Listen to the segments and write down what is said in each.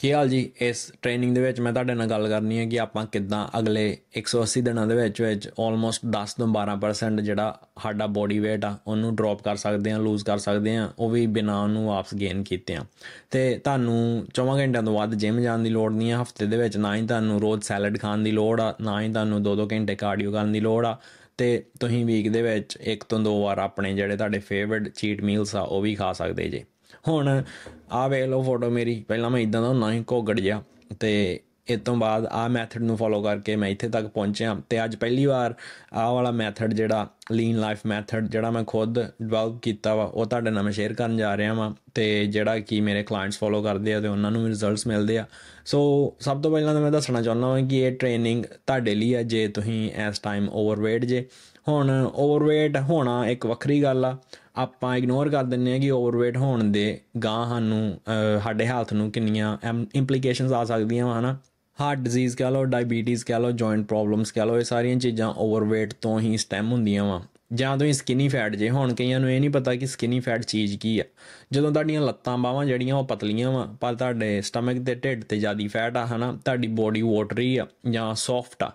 ਕੀ ਹਾਲ ਜੀ ਇਸ ਟ੍ਰੇਨਿੰਗ ਦੇ ਵਿੱਚ ਮੈਂ ਤੁਹਾਡੇ ਨਾਲ ਗੱਲ ਕਰਨੀ ਹੈ ਕਿ ਆਪਾਂ ਕਿੱਦਾਂ ਅਗਲੇ 180 ਦਿਨਾਂ ਦੇ ਵਿੱਚ ਵਿੱਚ ਆਲਮੋਸਟ 10 ਤੋਂ 12% ਜਿਹੜਾ ਸਾਡਾ ਬੋਡੀ weight ਆ ਉਹਨੂੰ ਡ੍ਰੌਪ ਕਰ ਸਕਦੇ ਆ ਲੂਜ਼ ਕਰ ਸਕਦੇ ਆ ਉਹ ਵੀ ਬਿਨਾਂ ਉਹਨੂੰ ਵਾਪਸ ਗੇਨ ਕੀਤੇ ਆ ਤੇ ਤੁਹਾਨੂੰ 24 ਘੰਟਿਆਂ ਤੋਂ ਵੱਧ ਜਿਮ ਜਾਣ ਦੀ ਲੋੜ ਨਹੀਂ ਆ ਹਫਤੇ ਦੇ ਵਿੱਚ ਨਾ ਹੀ ਤੁਹਾਨੂੰ ਰੋਜ਼ ਸੈਲਡ ਖਾਣ ਦੀ ਲੋੜ ਆ ਨਾ ਹੀ ਤੁਹਾਨੂੰ 2-2 ਘੰਟੇ ਕਾਰਡੀਓ ਕਰਨ ਦੀ ਲੋੜ ਆ ਤੇ ਤੁਸੀਂ ਵੀਕ ਦੇ ਵਿੱਚ ਇੱਕ ਤੋਂ ਦੋ ਵਾਰ ਆਪਣੇ ਜਿਹੜੇ ਤੁਹਾਡੇ ਫੇਵਰਿਟ ਚੀਟ ਮੀਲਸ ਆ ਉਹ ਵੀ ਖਾ ਸਕਦੇ ਜੇ ਹੁਣ ਆ ਵੇਖ ਲਓ ਫੋਟੋ ਮੇਰੀ ਪਹਿਲਾਂ ਮੈਂ ਇਦਾਂ ਦਾ ਹੁੰਦਾ ਸੀ ਕੋਗੜ ਜਿਹਾ ਤੇ ਇਸ ਤੋਂ ਬਾਅਦ ਆ ਮੈਥਡ ਨੂੰ ਫੋਲੋ ਕਰਕੇ ਮੈਂ ਇੱਥੇ ਤੱਕ ਪਹੁੰਚਿਆ ਤੇ ਅੱਜ ਪਹਿਲੀ ਵਾਰ ਆ ਵਾਲਾ ਮੈਥਡ ਜਿਹੜਾ ਲੀਨ ਲਾਈਫ ਮੈਥਡ ਜਿਹੜਾ ਮੈਂ ਖੁਦ ਡਿਵੈਲਪ ਕੀਤਾ ਵਾ ਉਹ ਤੁਹਾਡੇ ਨਾਲ ਮੈਂ ਸ਼ੇਅਰ ਕਰਨ ਜਾ ਰਿਹਾ ਵਾਂ ਤੇ ਜਿਹੜਾ ਕਿ ਮੇਰੇ ਕਲਾਇੰਟਸ ਫੋਲੋ ਕਰਦੇ ਆ ਤੇ ਉਹਨਾਂ ਨੂੰ ਰਿਜ਼ਲਟਸ ਮਿਲਦੇ ਆ ਸੋ ਸਭ ਤੋਂ ਪਹਿਲਾਂ ਤਾਂ ਮੈਂ ਦੱਸਣਾ ਚਾਹੁੰਦਾ ਹਾਂ ਕਿ ਇਹ ਟ੍ਰੇਨਿੰਗ ਤੁਹਾਡੇ ਲਈ ਆ ਜੇ ਤੁਸੀਂ ਇਸ ਟਾਈਮ ਓਵਰਵੇਟ ਜੇ ਹੁਣ ਓਵਰਵੇਟ ਹੋਣਾ ਇੱਕ ਵੱਖਰੀ ਗੱਲ ਆ ਆਪਾਂ ਇਗਨੋਰ ਕਰ ਦਿੰਨੇ ਆ ਕਿ ਓਵਰਵੇਟ ਹੋਣ ਦੇ ਗਾਂ ਸਾਨੂੰ ਸਾਡੇ ਹੈਲਥ ਨੂੰ ਕਿੰਨੀਆਂ ਇੰਪਲੀਕੇਸ਼ਨਸ ਆ ਸਕਦੀਆਂ ਹਨਾ ਹਾਰਟ ਡਿਜ਼ੀਜ਼ ਕਹ ਲੋ ਡਾਇਬੀਟੀਜ਼ ਕਹ ਲੋ ਜੁਆਇੰਟ ਪ੍ਰੋਬਲਮਸ ਕਹ ਲੋ ਇਹ ਸਾਰੀਆਂ ਚੀਜ਼ਾਂ ਓਵਰਵੇਟ ਤੋਂ ਹੀ ਸਟੈਮ ਹੁੰਦੀਆਂ ਵਾ ਜਾਂ ਹੀ ਸਕਿਨੀ ਫੈਟ ਜੇ ਹੁਣ ਕਈਆਂ ਨੂੰ ਇਹ ਨਹੀਂ ਪਤਾ ਕਿ ਸਕਿਨੀ ਫੈਟ ਚੀਜ਼ ਕੀ ਆ ਜਦੋਂ ਤੁਹਾਡੀਆਂ ਲੱਤਾਂ ਬਾਹਾਂ ਜਿਹੜੀਆਂ ਉਹ ਪਤਲੀਆਂ ਵਾ ਪਰ ਤੁਹਾਡੇ ਸਟਮਕ ਤੇ ਢਿੱਡ ਤੇ ਜ਼ਿਆਦੀ ਫੈਟ ਆ ਹਨਾ ਤੁਹਾਡੀ ਬੋਡੀ ਵਾਟਰੀ ਆ ਜਾਂ ਸੌਫਟ ਆ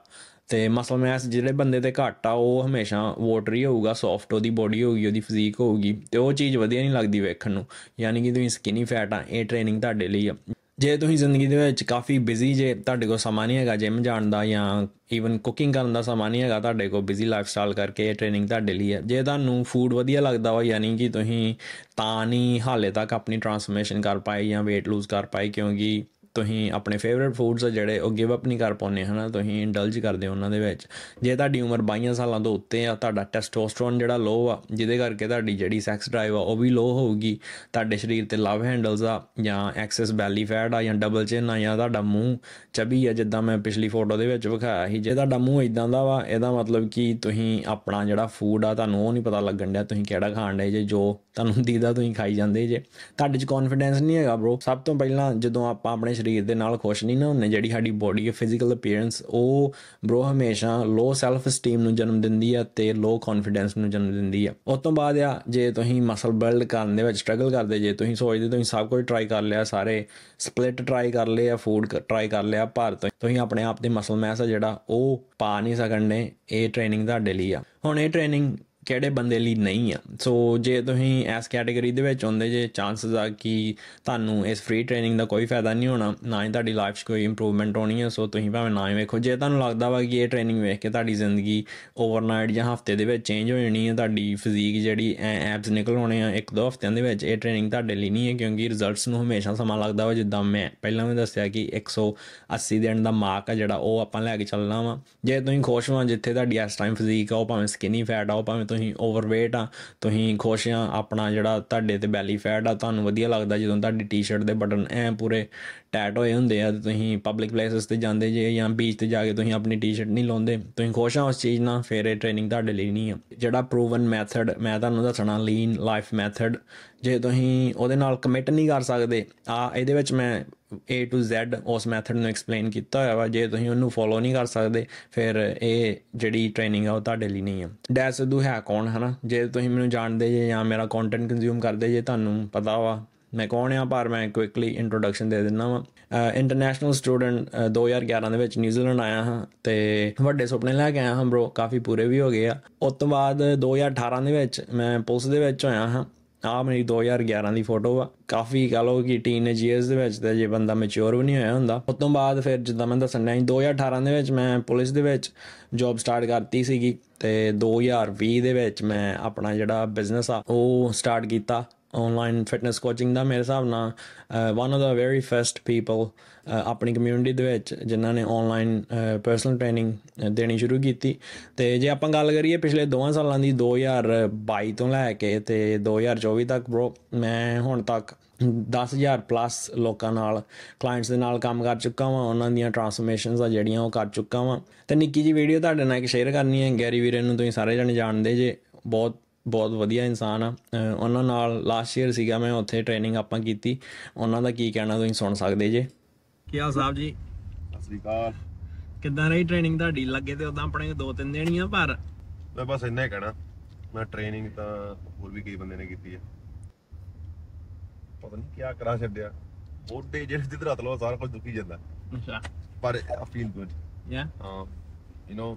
ਤੇ ਮਸਲ ਮੈਸ ਜਿਹੜੇ ਬੰਦੇ ਤੇ ਘੱਟ ਆ ਉਹ ਹਮੇਸ਼ਾ ਵਾਟਰੀ ਹੋਊਗਾ ਸੌਫਟ ਉਹਦੀ ਬੋਡੀ ਹੋਊਗੀ ਉਹਦੀ ਫਿਜ਼ੀਕ ਹੋਊਗੀ ਤੇ ਉਹ ਚੀਜ਼ ਵਧੀਆ ਨਹੀਂ ਲੱਗਦੀ ਵੇਖਣ ਨੂੰ ਯਾਨੀ ਕਿ ਤੁਸੀਂ ਸਕਿਨੀ ਫੈਟ ਆ ਇਹ ਟ੍ਰੇਨਿੰਗ ਤੁਹਾਡੇ ਲਈ ਆ ਜੇ ਤੁਸੀਂ ਜ਼ਿੰਦਗੀ ਦੇ ਵਿੱਚ ਕਾਫੀ ਬਿਜ਼ੀ ਜੇ ਤੁਹਾਡੇ ਕੋਲ ਸਮਾਂ ਨਹੀਂ ਹੈਗਾ ਜਿਮ ਜਾਣ ਦਾ ਜਾਂ ਈਵਨ ਕੁਕਿੰਗ ਕਰਨ ਦਾ ਸਮਾਂ ਨਹੀਂ ਹੈਗਾ ਤੁਹਾਡੇ ਕੋਲ ਬਿਜ਼ੀ ਲਾਈਫ ਸਟਾਈਲ ਕਰਕੇ ਇਹ ਟ੍ਰੇਨਿੰਗ ਤੁਹਾਡੇ ਲਈ ਹੈ ਜੇ ਤੁਹਾਨੂੰ ਫੂਡ ਵਧੀਆ ਲੱਗਦਾ ਵਾ ਯਾਨੀ ਕਿ ਤੁਸੀਂ ਤਾਂ ਨਹੀਂ ਹਾਲੇ ਤੱਕ ਆਪਣੀ ਟਰਾਂਸਫਰਮੇਸ਼ਨ ਕਰ ਪਾਏ ਜਾਂ weight lose ਕਰ ਪਾਏ ਕਿਉਂਕਿ ਤੁਸੀਂ ਆਪਣੇ ਫੇਵਰਿਟ ਫੂਡਸ ਆ ਜਿਹੜੇ ਉਹ ਗਿਵ ਅਪ ਨਹੀਂ ਕਰ ਪਾਉਨੇ ਹਨਾ ਤੁਸੀਂ ਇੰਡਲਜ ਕਰਦੇ ਹੋ ਉਹਨਾਂ ਦੇ ਵਿੱਚ ਜੇ ਤੁਹਾਡੀ ਉਮਰ 22 ਸਾਲਾਂ ਤੋਂ ਉੱਤੇ ਆ ਤੁਹਾਡਾ ਟੈਸਟੋਸਟਰੋਨ ਜਿਹੜਾ ਲੋ ਆ ਜਿਹਦੇ ਕਰਕੇ ਤੁਹਾਡੀ ਜਿਹੜੀ ਸੈਕਸ ਡਰਾਈਵ ਆ ਉਹ ਵੀ ਲੋ ਹੋਊਗੀ ਤੁਹਾਡੇ ਸਰੀਰ ਤੇ ਲਵ ਹੈਂਡਲਸ ਆ ਜਾਂ ਐਕਸੈਸ ਬੈਲੀ ਫੈਟ ਆ ਜਾਂ ਡਬਲ ਚਿਨ ਆ ਜਾਂ ਤੁਹਾਡਾ ਮੂੰਹ ਚਬੀ ਆ ਜਿੱਦਾਂ ਮੈਂ ਪਿਛਲੀ ਫੋਟੋ ਦੇ ਵਿੱਚ ਵਿਖਾਇਆ ਸੀ ਜੇ ਤੁਹਾਡਾ ਮੂੰਹ ਇਦਾਂ ਦਾ ਵਾ ਇਹਦਾ ਮਤਲਬ ਕਿ ਤੁਸੀਂ ਆਪਣਾ ਜਿਹੜਾ ਫੂਡ ਆ ਤੁਹਾਨੂੰ ਉਹ ਨਹੀਂ ਪਤਾ ਲੱਗਣ ਡਿਆ ਤੁਸੀਂ ਕਿਹੜਾ ਖਾਣ ਡਏ ਜੇ ਜੋ ਤੁਹਾਨੂੰ ਦੀਦਾ ਤੁਸੀਂ ਖਾਈ ਜਾਂਦੇ ਜੇ ਤੁਹਾਡੇ 'ਚ ਕੌਨਫੀਡੈਂਸ ਨਹੀਂ ਹੈਗਾ ਬ੍ਰੋ ਸਭ ਤੋਂ ਪਹਿਲਾਂ ਜਦੋਂ ਆਪਾਂ ਆਪਣੇ ਸਰੀਰ ਦੇ ਨਾਲ ਖੁਸ਼ ਨਹੀਂ ਨਾ ਹੁੰਨੇ ਜਿਹੜੀ ਸਾਡੀ ਬੋਡੀ ਹੈ ਫਿਜ਼ੀਕਲ ਅਪੀਅਰੈਂਸ ਉਹ ਬ్రో ਹਮੇਸ਼ਾ ਲੋ ਸੈਲਫ ਸਟੀਮ ਨੂੰ ਜਨਮ ਦਿੰਦੀ ਆ ਤੇ ਲੋ ਕੌਨਫੀਡੈਂਸ ਨੂੰ ਜਨਮ ਦਿੰਦੀ ਆ ਉਸ ਤੋਂ ਬਾਅਦ ਆ ਜੇ ਤੁਸੀਂ ਮਸਲ ਬਿਲਡ ਕਰਨ ਦੇ ਵਿੱਚ ਸਟਰਗਲ ਕਰਦੇ ਜੇ ਤੁਸੀਂ ਸੋਚਦੇ ਤੁਸੀਂ ਸਭ ਕੁਝ ਟਰਾਈ ਕਰ ਲਿਆ ਸਾਰੇ ਸਪਲਿਟ ਟਰਾਈ ਕਰ ਲਿਆ ਫੂਡ ਟਰਾਈ ਕਰ ਲਿਆ ਭਾਰ ਤੁਸੀਂ ਆਪਣੇ ਆਪ ਦੇ ਮਸਲ ਮੈਸ ਆ ਜਿਹੜਾ ਉਹ ਪਾ ਨਹੀਂ ਸਕਣ ਨੇ ਇਹ ਟ੍ਰੇਨਿੰਗ ਤੁਹਾਡੇ ਲਈ ਆ ਹੁਣ ਇਹ ਟ੍ਰੇਨਿੰਗ ਕਿਹੜੇ ਬੰਦੇ ਲਈ ਨਹੀਂ ਆ ਸੋ ਜੇ ਤੁਸੀਂ ਇਸ ਕੈਟਾਗਰੀ ਦੇ ਵਿੱਚ ਹੁੰਦੇ ਜੇ ਚਾਂਸਸ ਆ ਕਿ ਤੁਹਾਨੂੰ ਇਸ ਫ੍ਰੀ ਟ੍ਰੇਨਿੰਗ ਦਾ ਕੋਈ ਫਾਇਦਾ ਨਹੀਂ ਹੋਣਾ ਨਾ ਹੀ ਤੁਹਾਡੀ ਲਾਈਫ 'ਚ ਕੋਈ ਇੰਪਰੂਵਮੈਂਟ ਹੋਣੀ ਹੈ ਸੋ ਤੁਸੀਂ ਭਾਵੇਂ ਨਾ ਹੀ ਵੇਖੋ ਜੇ ਤੁਹਾਨੂੰ ਲੱਗਦਾ ਵਾ ਕਿ ਇਹ ਟ੍ਰੇਨਿੰਗ ਵੇਖ ਕੇ ਤੁਹਾਡੀ ਜ਼ਿੰਦਗੀ ਓਵਰਨਾਈਟ ਜਾਂ ਹਫਤੇ ਦੇ ਵਿੱਚ ਚੇਂਜ ਹੋ ਜਾਣੀ ਹੈ ਤੁਹਾਡੀ ਫਿਜ਼ੀਕ ਜਿਹੜੀ ਐਪਸ ਨਿਕਲ ਹੋਣੇ ਆ ਇੱਕ ਦੋ ਹਫਤਿਆਂ ਦੇ ਵਿੱਚ ਇਹ ਟ੍ਰੇਨਿੰਗ ਤੁਹਾਡੇ ਲਈ ਨਹੀਂ ਹੈ ਕਿਉਂਕਿ ਰਿਜ਼ਲਟਸ ਨੂੰ ਹਮੇਸ਼ਾ ਸਮਾਂ ਲੱਗਦਾ ਵਾ ਜਿੱਦਾਂ ਮੈਂ ਪਹਿਲਾਂ ਵੀ ਦੱਸਿਆ ਕਿ 180 ਦਿਨ ਦਾ ਮਾਰਕ ਆ ਜਿਹੜਾ ਉਹ ਆਪਾਂ ਲੈ ਕੇ ਚੱਲਣਾ ਵਾ ਜੇ ਤੁਸੀਂ ਖੁਸ਼ ਹੋ ਜਿੱਥੇ ਤੁਹਾਡੀ ਇਸ ਟਾਈਮ ਫਿਜ਼ੀਕ ਆ ਉਹ ਭਾਵੇਂ ਸਕਿਨੀ ਫੈਟ ਆ ਉਹ ਭਾਵੇਂ ਤੁਸੀਂ ਓਵਰਵੇਟ ਆ ਤੁਸੀਂ ਖੁਸ਼ ਆ ਆਪਣਾ ਜਿਹੜਾ ਤੁਹਾਡੇ ਤੇ ਬੈਲੀ ਫੈਟ ਆ ਤੁਹਾਨੂੰ ਵਧੀਆ ਲੱਗਦਾ ਜਦੋਂ ਤੁਹਾਡੀ ਟੀ-ਸ਼ਰਟ ਦੇ ਬਟਨ ਐ ਪੂਰੇ ਟੈਟ ਹੋਏ ਹੁੰਦੇ ਆ ਤੁਸੀਂ ਪਬਲਿਕ ਪਲੇਸਸ ਤੇ ਜਾਂਦੇ ਜੇ ਜਾਂ ਬੀਚ ਤੇ ਜਾ ਕੇ ਤੁਸੀਂ ਆਪਣੀ ਟੀ-ਸ਼ਰਟ ਨਹੀਂ ਲਾਉਂਦੇ ਤੁਸੀਂ ਖੁਸ਼ ਆ ਉਸ ਚੀਜ਼ ਨਾਲ ਫਿਰ ਇਹ ਟ੍ਰੇਨਿੰਗ ਤੁਹਾਡੇ ਲਈ ਨਹੀਂ ਆ ਜਿਹੜਾ ਪ੍ਰੂਵਨ ਮੈਥਡ ਮੈਂ ਤੁਹਾਨੂੰ ਦੱਸਣਾ ਲੀਨ ਲਾਈਫ ਮੈਥਡ ਜੇ ਤੁਸੀਂ ਉਹਦੇ ਨਾਲ ਕਮਿਟ ਨਹੀਂ ਕਰ ਸਕਦੇ ਆ ਇਹਦੇ ਵਿੱਚ ਮੈਂ A to Z ਉਸ ਮੈਥਡ ਨੂੰ ਐਕਸਪਲੇਨ ਕੀਤਾ ਹੋਇਆ ਵਾ ਜੇ ਤੁਸੀਂ ਉਹਨੂੰ ਫੋਲੋ ਨਹੀਂ ਕਰ ਸਕਦੇ ਫਿਰ ਇਹ ਜਿਹੜੀ ਟ੍ਰੇਨਿੰਗ ਆ ਉਹ ਤੁਹਾਡੇ ਲਈ ਨਹੀਂ ਆ ਡੈਸ ਦੂ ਹੈ ਕੌਣ ਹਨਾ ਜੇ ਤੁਸੀਂ ਮੈਨੂੰ ਜਾਣਦੇ ਜੇ ਜਾਂ ਮੇਰਾ ਕੰਟੈਂਟ ਕੰਜ਼ੂਮ ਕਰਦੇ ਜੇ ਤੁਹਾਨੂੰ ਪਤਾ ਵਾ ਮੈਂ ਕੌਣ ਆ ਪਰ ਮੈਂ ਕੁਇਕਲੀ ਇੰਟਰੋਡਕਸ਼ਨ ਦੇ ਦਿੰਦਾ ਹਾਂ ਇੰਟਰਨੈਸ਼ਨਲ ਸਟੂਡੈਂਟ 2011 ਦੇ ਵਿੱਚ ਨਿਊਜ਼ੀਲੈਂਡ ਆਇਆ ਹਾਂ ਤੇ ਵੱਡੇ ਸੁਪਨੇ ਲੈ ਕੇ ਆਇਆ ਹਾਂ ਬ్రో ਕਾਫੀ ਪੂਰੇ ਵੀ ਹੋ ਗਏ ਆ ਉਸ ਤੋਂ ਬਾਅਦ 2018 ਦੇ ਵਿੱਚ ਮੈਂ ਪੁਲਿਸ ਦੇ ਵਿੱਚ ਹੋਇਆ ਹਾਂ ਆ ਮੇਰੀ 2011 ਦੀ ਫੋਟੋ ਆ ਕਾਫੀ ਗਾਲੋ ਕੀ ਟੀਨੇਜ ਇਅਰਸ ਦੇ ਵਿੱਚ ਤੇ ਜੇ ਬੰਦਾ ਮੈਚੁਰ ਵੀ ਨਹੀਂ ਹੋਇਆ ਹੁੰਦਾ ਉਸ ਤੋਂ ਬਾਅਦ ਫਿਰ ਜਿੱਦਾਂ ਮੈਂ ਦੱਸਣ ਲਈ 2018 ਦੇ ਵਿੱਚ ਮੈਂ ਪੁਲਿਸ ਦੇ ਵਿੱਚ ਜੌਬ ਸਟਾਰਟ ਕਰਤੀ ਸੀਗੀ ਤੇ 2020 ਦੇ ਵਿੱਚ ਮੈਂ ਆਪਣਾ ਜਿਹੜਾ ਬਿਜ਼ਨਸ ਆ ਉਹ ਸਟਾਰਟ ਕੀਤਾ ਆਨਲਾਈਨ ਫਿਟਨੈਸ ਕੋਚਿੰਗ ਦਾ ਮੇਰੇ ਹਿਸਾਬ ਨਾਲ one of the very first people ਆਪਣੀ ਕਮਿਊਨਿਟੀ ਦੇ ਵਿੱਚ ਜਿਨ੍ਹਾਂ ਨੇ ਆਨਲਾਈਨ ਪਰਸਨਲ ਟ੍ਰੇਨਿੰਗ ਦੇਣੀ ਸ਼ੁਰੂ ਕੀਤੀ ਤੇ ਜੇ ਆਪਾਂ ਗੱਲ ਕਰੀਏ ਪਿਛਲੇ 2 ਸਾਲਾਂ ਦੀ 2022 ਤੋਂ ਲੈ ਕੇ ਤੇ 2024 ਤੱਕ ਬ్రో ਮੈਂ ਹੁਣ ਤੱਕ 10000 ਪਲੱਸ ਲੋਕਾਂ ਨਾਲ ਕਲਾਇੰਟਸ ਦੇ ਨਾਲ ਕੰਮ ਕਰ ਚੁੱਕਾ ਹਾਂ ਉਹਨਾਂ ਦੀਆਂ ਟਰਾਂਸਫਰਮੇਸ਼ਨਸ ਆ ਜਿਹੜੀਆਂ ਉਹ ਕਰ ਚੁੱਕਾ ਹਾਂ ਤੇ ਨਿੱਕੀ ਜੀ ਵੀਡੀਓ ਤੁਹਾਡੇ ਨਾਲ ਇੱਕ ਸ਼ੇਅਰ ਕਰਨੀ ਹੈ ਗੈਰੀ ਵੀਰੇ ਨੂੰ ਤੁਸੀਂ ਸਾਰੇ ਜਣੇ ਜਾਣਦੇ ਜੇ ਬਹੁਤ ਬਹੁਤ ਵਧੀਆ ਇਨਸਾਨ ਆ ਉਹਨਾਂ ਨਾਲ ਲਾਸਟ ਈਅਰ ਸੀਗਾ ਮੈਂ ਉੱਥੇ ਟ੍ਰੇਨਿੰਗ ਆਪਾਂ ਕੀਤੀ ਉਹਨਾਂ ਦਾ ਕੀ ਕਹਿਣਾ ਤੁਸੀਂ ਸੁਣ ਸਕਦੇ ਜੇ ਕੀ ਸਾਹਿਬ ਜੀ ਸਤਿ ਸ੍ਰੀ ਅਕਾਲ ਕਿੱਦਾਂ ਰਹੀ ਟ੍ਰੇਨਿੰਗ ਤੁਹਾਡੀ ਲੱਗੇ ਤੇ ਉਦਾਂ ਆਪਣੇ ਦੋ ਤਿੰਨ ਦੇਣੀਆਂ ਪਰ ਮੈਂ ਬਸ ਇੰਨਾ ਹੀ ਕਹਿਣਾ ਮੈਂ ਟ੍ਰੇਨਿੰਗ ਤਾਂ ਹੋਰ ਵੀ ਕਈ ਬੰਦੇ ਨੇ ਕੀਤੀ ਆ ਪਤਾ ਨਹੀਂ ਕੀ ਕਰਾ ਛੱਡਿਆ ਬੋਡੇ ਜਿਹੜੇ ਜਿੱਦ ਰਤ ਲੋ ਸਾਰਾ ਕੁਝ ਦੁਖੀ ਜਾਂਦਾ ਅੱਛਾ ਪਰ ਆ ਫੀਲ ਗੁੱਡ ਯਾ ਹਾਂ ਯੂ نو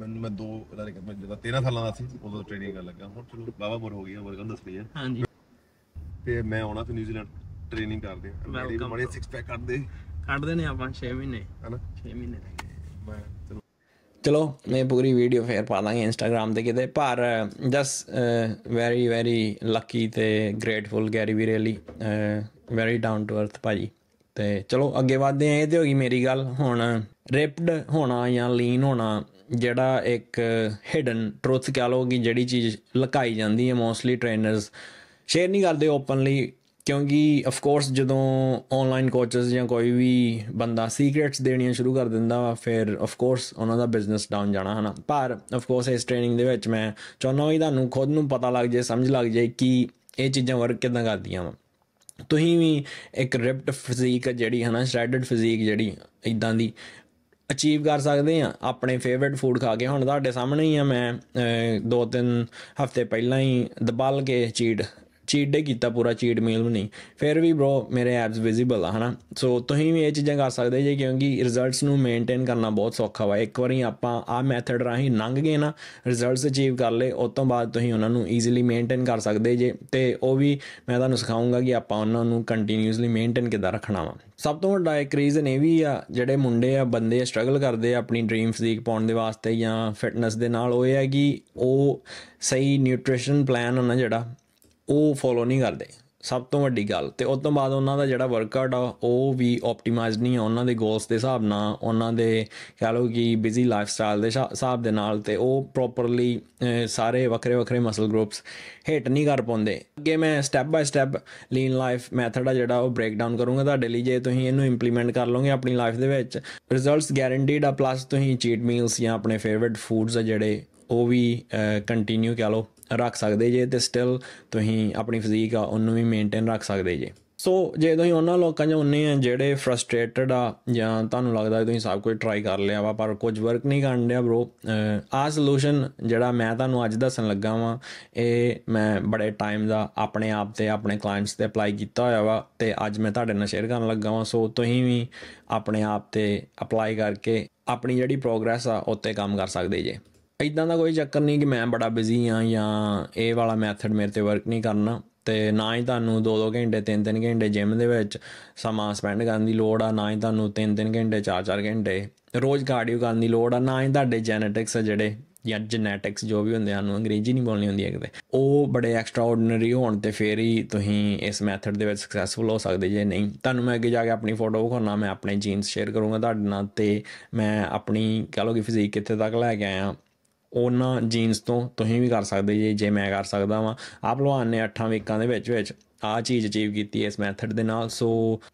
ਮੈਨੂੰ ਮੈਂ ਦੋ ਲਾਰੇ ਮੈਂ ਜਦੋਂ 13 ਸਾਲਾਂ ਦਾ ਸੀ ਉਦੋਂ ਟ੍ਰੇਨਿੰਗ ਕਰ ਲੱਗਾ ਹੁਣ ਚਲੋ ਬਾਬਾ ਮੋਰ ਹੋ ਗਿਆ ਵਰਗਨ ਦੱਸਣੀ ਹੈ ਹਾਂਜੀ ਤੇ ਮੈਂ ਆਉਣਾ ਫਿਰ ਨਿਊਜ਼ੀਲੈਂਡ ਟ੍ਰੇਨਿੰਗ ਕਰਦੇ ਆ ਇੱਕ ਬੜੇ ਸਿਕਸ ਪੈਕ ਕਰਦੇ ਕੱਢਦੇ ਨੇ ਆਪਾਂ 6 ਮਹੀਨੇ ਹਨਾ 6 ਮਹੀਨੇ ਮੈਂ ਚਲੋ ਚਲੋ ਮੈਂ ਪੂਰੀ ਵੀਡੀਓ ਫੇਰ ਪਾ ਦਾਂਗੇ ਇੰਸਟਾਗ੍ਰam ਤੇ ਕਿਤੇ ਪਰ ਜਸ ਵੈਰੀ ਵੈਰੀ ਲੱਕੀ ਤੇ ਗ੍ਰੇਟਫੁਲ ਗੈਰੀ ਵੀ really very down to earth ਭਾਜੀ ਤੇ ਚਲੋ ਅੱਗੇ ਵਧਦੇ ਆਂ ਇਹ ਤੇ ਹੋ ਗਈ ਮੇਰੀ ਗੱਲ ਹੁਣ ਰਿਪਡ ਹੋਣਾ ਜਾਂ ਲੀਨ ਹੋਣਾ ਜਿਹੜਾ ਇੱਕ ਹਿਡਨ ਟਰੂਥ ਕਹ ਲਓ ਕਿ ਜਿਹੜੀ ਚੀਜ਼ ਲੁਕਾਈ ਜਾਂਦੀ ਹੈ ਮੋਸਟਲੀ ਟ੍ਰੇਨਰਸ ਸ਼ੇਅਰ ਨਹੀਂ ਕਰਦੇ ਓਪਨਲੀ ਕਿਉਂਕਿ ਆਫ ਕੋਰਸ ਜਦੋਂ ਆਨਲਾਈਨ ਕੋਚਸ ਜਾਂ ਕੋਈ ਵੀ ਬੰਦਾ ਸੀਕ੍ਰੀਟਸ ਦੇਣੀਆਂ ਸ਼ੁਰੂ ਕਰ ਦਿੰਦਾ ਵਾ ਫਿਰ ਆਫ ਕੋਰਸ ਉਹਨਾਂ ਦਾ ਬਿਜ਼ਨਸ ਡਾਊਨ ਜਾਣਾ ਹਨਾ ਪਰ ਆਫ ਕੋਰਸ ਇਸ ਟ੍ਰੇਨਿੰਗ ਦੇ ਵਿੱਚ ਮੈਂ ਚਾਹੁੰਦਾ ਹਾਂ ਤੁਹਾਨੂੰ ਖੁਦ ਨੂੰ ਪਤਾ ਲੱਗ ਜਾਏ ਸਮਝ ਲੱਗ ਜਾਏ ਕਿ ਇਹ ਚੀਜ਼ਾਂ ਵਰਕ ਕਿਦਾਂ ਕਰਦੀਆਂ ਵਾ ਤੁਸੀਂ ਵੀ ਇੱਕ ਰਿਪਟ ਫਿਜ਼ੀਕ ਜਿਹੜੀ ਹਨਾ ਸ਼੍ਰੈਡਡ ਫਿਜ਼ੀਕ ਜਿਹੜੀ ਇਦਾਂ ਦੀ ਅਚੀਵ ਕਰ ਸਕਦੇ ਆ ਆਪਣੇ ਫੇਵਰਿਟ ਫੂਡ ਖਾ ਕੇ ਹੁਣ ਤੁਹਾਡੇ ਸਾਹਮਣੇ ਹੀ ਆ ਮੈਂ ਦੋ ਤਿੰਨ ਹਫ਼ਤੇ ਪਹਿਲਾਂ ਹੀ ਦਬਲ ਕੇ ਚੀਟ ਚੀਟ ਡੇ ਕੀਤਾ ਪੂਰਾ ਚੀਟ ਮੀਲ ਨਹੀਂ ਫਿਰ ਵੀ ਬ్రో ਮੇਰੇ ਐਪਸ ਵਿਜ਼ੀਬਲ ਆ ਹਨਾ ਸੋ ਤੁਸੀਂ ਵੀ ਇਹ ਚੀਜ਼ਾਂ ਕਰ ਸਕਦੇ ਜੇ ਕਿਉਂਕਿ ਰਿਜ਼ਲਟਸ ਨੂੰ ਮੇਨਟੇਨ ਕਰਨਾ ਬਹੁਤ ਸੌਖਾ ਵਾ ਇੱਕ ਵਾਰੀ ਆਪਾਂ ਆ ਮੈਥਡ ਰਾਹੀਂ ਲੰਘ ਗਏ ਨਾ ਰਿਜ਼ਲਟਸ ਅਚੀਵ ਕਰ ਲਏ ਉਸ ਤੋਂ ਬਾਅਦ ਤੁਸੀਂ ਉਹਨਾਂ ਨੂੰ ਈਜ਼ੀਲੀ ਮੇਨਟੇਨ ਕਰ ਸਕਦੇ ਜੇ ਤੇ ਉਹ ਵੀ ਮੈਂ ਤੁਹਾਨੂੰ ਸਿਖਾਉਂਗਾ ਕਿ ਆਪਾਂ ਉਹਨਾਂ ਨੂੰ ਕੰਟੀਨਿਊਸਲੀ ਮੇਨਟੇਨ ਕਿਦਾਂ ਰੱਖਣਾ ਵਾ ਸਭ ਤੋਂ ਵੱਡਾ ਇੱਕ ਰੀਜ਼ਨ ਇਹ ਵੀ ਆ ਜਿਹੜੇ ਮੁੰਡੇ ਆ ਬੰਦੇ ਸਟਰਗਲ ਕਰਦੇ ਆ ਆਪਣੀ ਡ੍ਰੀਮ ਫਿਜ਼ੀਕ ਪਾਉਣ ਦੇ ਵਾਸਤੇ ਜਾਂ ਫਿਟਨੈਸ ਦੇ ਨਾਲ ਹੋਇਆ ਕਿ ਉਹ ਸਹੀ ਨਿਊਟ੍ਰੀਸ਼ਨ ਪਲਾਨ ਹੋਣਾ ਜਿਹੜਾ ਉਹ ਫੋਲੋ ਨਹੀਂ ਕਰਦੇ ਸਭ ਤੋਂ ਵੱਡੀ ਗੱਲ ਤੇ ਉਸ ਤੋਂ ਬਾਅਦ ਉਹਨਾਂ ਦਾ ਜਿਹੜਾ ਵਰਕਆਊਟ ਆ ਉਹ ਵੀ ਆਪਟੀਮਾਈਜ਼ ਨਹੀਂ ਆ ਉਹਨਾਂ ਦੇ ਗੋਲਸ ਦੇ ਹਿਸਾਬ ਨਾਲ ਉਹਨਾਂ ਦੇ ਕਹ ਲਓ ਕਿ ਬਿਜ਼ੀ ਲਾਈਫਸਟਾਈਲ ਦੇ ਹਿਸਾਬ ਦੇ ਨਾਲ ਤੇ ਉਹ ਪ੍ਰੋਪਰਲੀ ਸਾਰੇ ਵੱਖਰੇ ਵੱਖਰੇ ਮਸਲ ਗਰੁੱਪਸ ਹਿੱਟ ਨਹੀਂ ਕਰ ਪਾਉਂਦੇ ਅੱਗੇ ਮੈਂ step by step lean life method ਆ ਜਿਹੜਾ ਉਹ ਬ੍ਰੇਕ ਡਾਊਨ ਕਰੂੰਗਾ ਤੁਹਾਡੇ ਲਈ ਜੇ ਤੁਸੀਂ ਇਹਨੂੰ ਇੰਪਲੀਮੈਂਟ ਕਰ ਲਓਗੇ ਆਪਣੀ ਲਾਈਫ ਦੇ ਵਿੱਚ ਰਿਜ਼ਲਟਸ ਗੈਰੰਟੀਡ ਆ ਪਲੱਸ ਤੁਸੀਂ ਚੀਟ ਮੀਲਸ ਜਾਂ ਆਪਣੇ ਫੇਵਰਿਟ ਫੂਡਸ ਆ ਜਿਹੜੇ ਉਹ ਵੀ ਕੰਟੀਨਿਊ ਕਹ ਲਓ ਰੱਖ ਸਕਦੇ ਜੇ ਤੇ ਸਟਿਲ ਤੁਸੀਂ ਆਪਣੀ ਫਿਜ਼ੀਕ ਆ ਉਹਨੂੰ ਵੀ ਮੇਨਟੇਨ ਰੱਖ ਸਕਦੇ ਜੇ ਸੋ ਜੇ ਤੁਸੀਂ ਉਹਨਾਂ ਲੋਕਾਂ ਜਾਂ ਉਹਨੇ ਆ ਜਿਹੜੇ ਫਰਸਟ੍ਰੇਟਡ ਆ ਜਾਂ ਤੁਹਾਨੂੰ ਲੱਗਦਾ ਤੁਸੀਂ ਸਭ ਕੁਝ ਟਰਾਈ ਕਰ ਲਿਆ ਵਾ ਪਰ ਕੁਝ ਵਰਕ ਨਹੀਂ ਕਰਨ ਡਿਆ ਬ్రో ਆ ਸੋਲੂਸ਼ਨ ਜਿਹੜਾ ਮੈਂ ਤੁਹਾਨੂੰ ਅੱਜ ਦੱਸਣ ਲੱਗਾ ਵਾਂ ਇਹ ਮੈਂ ਬੜੇ ਟਾਈਮ ਦਾ ਆਪਣੇ ਆਪ ਤੇ ਆਪਣੇ ਕਲਾਇੰਟਸ ਤੇ ਅਪਲਾਈ ਕੀਤਾ ਹੋਇਆ ਵਾ ਤੇ ਅੱਜ ਮੈਂ ਤੁਹਾਡੇ ਨਾਲ ਸ਼ੇਅਰ ਕਰਨ ਲੱਗਾ ਵਾਂ ਸੋ ਤੁਸੀਂ ਵੀ ਆਪਣੇ ਆਪ ਤੇ ਅਪਲਾਈ ਕਰਕੇ ਆਪਣੀ ਜਿਹੜੀ ਪ੍ਰੋਗਰੈਸ ਆ ਉੱਤੇ ਕੰਮ ਕਰ ਸਕਦੇ ਜੇ ਇਦਾਂ ਦਾ ਕੋਈ ਚੱਕਰ ਨਹੀਂ ਕਿ ਮੈਂ ਬੜਾ ਬਿਜ਼ੀ ਆ ਜਾਂ ਇਹ ਵਾਲਾ ਮੈਥਡ ਮੇਰੇ ਤੇ ਵਰਕ ਨਹੀਂ ਕਰਨਾ ਤੇ ਨਾ ਹੀ ਤੁਹਾਨੂੰ 2-2 ਘੰਟੇ 3-3 ਘੰਟੇ ਜਿਮ ਦੇ ਵਿੱਚ ਸਮਾਂ ਸਪੈਂਡ ਕਰਨ ਦੀ ਲੋੜ ਆ ਨਾ ਹੀ ਤੁਹਾਨੂੰ 3-3 ਘੰਟੇ 4-4 ਘੰਟੇ ਰੋਜ਼ ਕਾਰਡੀਓ ਕਰਨ ਦੀ ਲੋੜ ਆ ਨਾ ਹੀ ਤੁਹਾਡੇ ਜੈਨੇਟਿਕਸ ਜਿਹੜੇ ਜਾਂ ਜੈਨੇਟਿਕਸ ਜੋ ਵੀ ਹੁੰਦੇ ਹਨ ਅੰਗਰੇਜ਼ੀ ਨਹੀਂ ਬੋਲਣੀ ਹੁੰਦੀ ਹੈ ਕਿਤੇ ਉਹ ਬੜੇ ਐਕਸਟਰਾ ਆਰਡੀਨਰੀ ਹੋਣ ਤੇ ਫੇਰ ਹੀ ਤੁਸੀਂ ਇਸ ਮੈਥਡ ਦੇ ਵਿੱਚ ਸਕਸੈਸਫੁਲ ਹੋ ਸਕਦੇ ਜੇ ਨਹੀਂ ਤੁਹਾਨੂੰ ਮੈਂ ਅੱਗੇ ਜਾ ਕੇ ਆਪਣੀ ਫੋਟੋ ਖੋਣਾ ਮੈਂ ਆਪਣੇ ਜੀਨਸ ਸ਼ੇਅਰ ਕਰੂੰਗਾ ਤੁਹਾਡੇ ਨਾਲ ਤੇ ਮੈਂ ਆਪਣੀ ਕਹ ਲੋਗੀ ਫਿਜ਼ੀਕ ਕਿੱਥੇ ਤੱਕ ਲੈ ਕੇ ਆਇਆ ਉਹਨਾਂ ਜੀਨਸ ਤੋਂ ਤੁਸੀਂ ਵੀ ਕਰ ਸਕਦੇ ਜੇ ਜੇ ਮੈਂ ਕਰ ਸਕਦਾ ਵਾਂ ਆ ਭਲਵਾਨ ਨੇ 8 ਵੀਕਾਂ ਦੇ ਵਿੱਚ ਵਿੱਚ ਆ ਚੀਜ਼ ਅਚੀਵ ਕੀਤੀ ਇਸ ਮੈਥਡ ਦੇ ਨਾਲ ਸੋ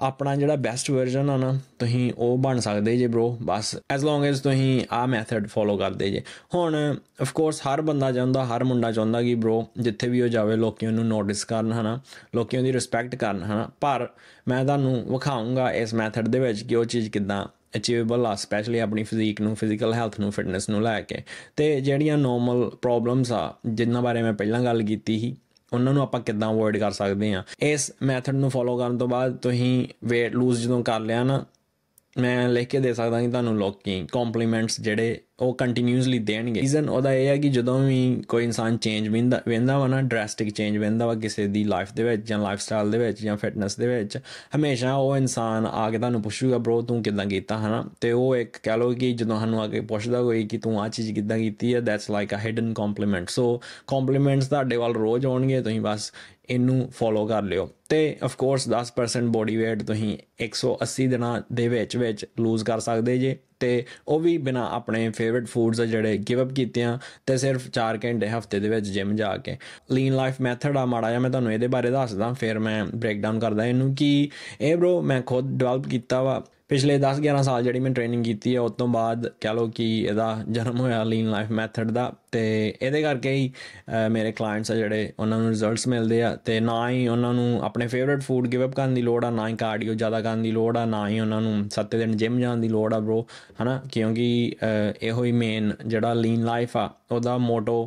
ਆਪਣਾ ਜਿਹੜਾ ਬੈਸਟ ਵਰਜ਼ਨ ਆ ਨਾ ਤੁਸੀਂ ਉਹ ਬਣ ਸਕਦੇ ਜੇ ਬ్రో ਬਸ ਐਸ ਲੌਂਗ ਐਸ ਤੁਸੀਂ ਆ ਮੈਥਡ ਫੋਲੋ ਕਰਦੇ ਜੇ ਹੁਣ ਆਫ ਕੋਰਸ ਹਰ ਬੰਦਾ ਚਾਹੁੰਦਾ ਹਰ ਮੁੰਡਾ ਚਾਹੁੰਦਾ ਕਿ ਬ్రో ਜਿੱਥੇ ਵੀ ਉਹ ਜਾਵੇ ਲੋਕੀ ਉਹਨੂੰ ਨੋਟਿਸ ਕਰਨ ਹਨਾ ਲੋਕੀ ਉਹਦੀ ਰਿਸਪੈਕਟ ਕਰਨ ਹਨਾ ਪਰ ਮੈਂ ਤੁਹਾਨੂੰ ਵਿਖਾਉਂਗਾ ਇਸ ਮੈਥਡ ਦੇ ਵਿੱਚ ਕਿ ਉਹ ਚੀਜ਼ ਕਿਦਾਂ ਅਚੀਵੇਬਲ ਆ ਸਪੈਸ਼ਲੀ ਆਪਣੀ ਫਿਜ਼ੀਕ ਨੂੰ ਫਿਜ਼ੀਕਲ ਹੈਲਥ ਨੂੰ ਫਿਟਨੈਸ ਨੂੰ ਲੈ ਕੇ ਤੇ ਜਿਹੜੀਆਂ ਨਾਰਮਲ ਪ੍ਰੋਬਲਮਸ ਆ ਜਿੰਨਾਂ ਬਾਰੇ ਮੈਂ ਪਹਿਲਾਂ ਗੱਲ ਕੀਤੀ ਸੀ ਉਹਨਾਂ ਨੂੰ ਆਪਾਂ ਕਿੱਦਾਂ ਅਵੋਇਡ ਕਰ ਸਕਦੇ ਆ ਇਸ ਮੈਥਡ ਨੂੰ ਫੋਲੋ ਕਰਨ ਤੋਂ ਬਾਅਦ ਤੁਸੀਂ weight lose ਜਦੋਂ ਕਰ ਲਿਆ ਨਾ ਮੈਂ ਲਿਖ ਕੇ ਦੇ ਸਕਦਾ ਕਿ ਤੁਹਾਨੂੰ ਲੋਕੀ ਕੰਪਲੀਮੈਂਟਸ ਜਿਹੜੇ ਉਹ ਕੰਟੀਨਿਊਸਲੀ ਦੇਣਗੇ ਰੀਜ਼ਨ ਉਹਦਾ ਇਹ ਹੈ ਕਿ ਜਦੋਂ ਵੀ ਕੋਈ ਇਨਸਾਨ ਚੇਂਜ ਵਿੰਦਾ ਵਿੰਦਾ ਵਾ ਨਾ ਡਰਾਸਟਿਕ ਚੇਂਜ ਵਿੰਦਾ ਵਾ ਕਿਸੇ ਦੀ ਲਾਈਫ ਦੇ ਵਿੱਚ ਜਾਂ ਲਾਈਫ ਸਟਾਈਲ ਦੇ ਵਿੱਚ ਜਾਂ ਫਿਟਨੈਸ ਦੇ ਵਿੱਚ ਹਮੇਸ਼ਾ ਉਹ ਇਨਸਾਨ ਆ ਕੇ ਤੁਹਾਨੂੰ ਪੁੱਛੂਗਾ ਬ్రో ਤੂੰ ਕਿਦਾਂ ਕੀਤਾ ਹਨਾ ਤੇ ਉਹ ਇੱਕ ਕਹਿ ਲੋ ਕਿ ਜਦੋਂ ਸਾਨੂੰ ਆ ਕੇ ਪੁੱਛਦਾ ਕੋਈ ਕਿ ਤੂੰ ਆ ਚੀਜ਼ ਕਿਦਾਂ ਕੀਤੀ ਹੈ that's like a hidden compliment so compliments ਤੁਹਾਡੇ ਵੱਲ ਰੋਜ਼ ਆਉਣਗੇ ਤੁਸੀਂ ਬਸ ਇਹਨੂੰ ਫੋਲੋ ਕਰ ਲਿਓ ਤੇ ਆਫ ਕੋਰਸ 10% ਬੋਡੀ weight ਤੁਸੀਂ 180 ਦਿਨਾਂ ਦੇ ਵਿੱਚ ਵਿੱਚ ਲੂਜ਼ ਕਰ ਸਕਦੇ ਜੇ ਤੇ ਉਹ ਵੀ ਬਿਨਾ ਆਪਣੇ ਫੇਵਰਿਟ ਫੂਡਸ ਜਿਹੜੇ ਗਿਵ ਅਪ ਕੀਤੇ ਆ ਤੇ ਸਿਰਫ 4 ਘੰਟੇ ਹਫਤੇ ਦੇ ਵਿੱਚ ਜਿਮ ਜਾ ਕੇ ਲੀਨ ਲਾਈਫ ਮੈਥਡ ਆ ਮਾੜਾ ਜਿਹਾ ਮੈਂ ਤੁਹਾਨੂੰ ਇਹਦੇ ਬਾਰੇ ਦੱਸਦਾ ਫਿਰ ਮੈਂ ਬ੍ਰੇਕਡਾਊਨ ਕਰਦਾ ਇਹਨੂੰ ਕਿ ਇਹ ਬ్రో ਮੈਂ ਖੁਦ ਡਿਵੈਲਪ ਕੀਤਾ ਵਾ ਪਿਛਲੇ 10-11 ਸਾਲ ਜਿਹੜੀ ਮੈਂ ਟ੍ਰੇਨਿੰਗ ਕੀਤੀ ਹੈ ਉਸ ਤੋਂ ਬਾਅਦ ਕਹ ਲੋ ਕਿ ਇਹਦਾ ਜਨਮ ਹੋਇਆ ਲੀਨ ਲਾਈਫ ਮੈਥਡ ਦਾ ਤੇ ਇਹਦੇ ਕਰਕੇ ਹੀ ਮੇਰੇ ਕਲਾਇੰਟਸ ਆ ਜਿਹੜੇ ਉਹਨਾਂ ਨੂੰ ਰਿਜ਼ਲਟਸ ਮਿਲਦੇ ਆ ਤੇ ਨਾ ਹੀ ਉਹਨਾਂ ਨੂੰ ਆਪਣੇ ਫੇਵਰਿਟ ਫੂਡ ਗਿਵ ਅਪ ਕਰਨ ਦੀ ਲੋੜ ਆ ਨਾ ਹੀ ਕਾਰਡੀਓ ਜ਼ਿਆਦਾ ਕਰਨ ਦੀ ਲੋੜ ਆ ਨਾ ਹੀ ਉਹਨਾਂ ਨੂੰ ਸੱਤੇ ਦਿਨ ਜਿਮ ਜਾਣ ਦੀ ਲੋੜ ਆ ਬ్రో ਹਨਾ ਕਿਉਂਕਿ ਇਹੋ ਹੀ ਮੇਨ ਜਿਹੜਾ ਲੀਨ ਲਾਈਫ ਆ ਉਹਦਾ ਮੋਟੋ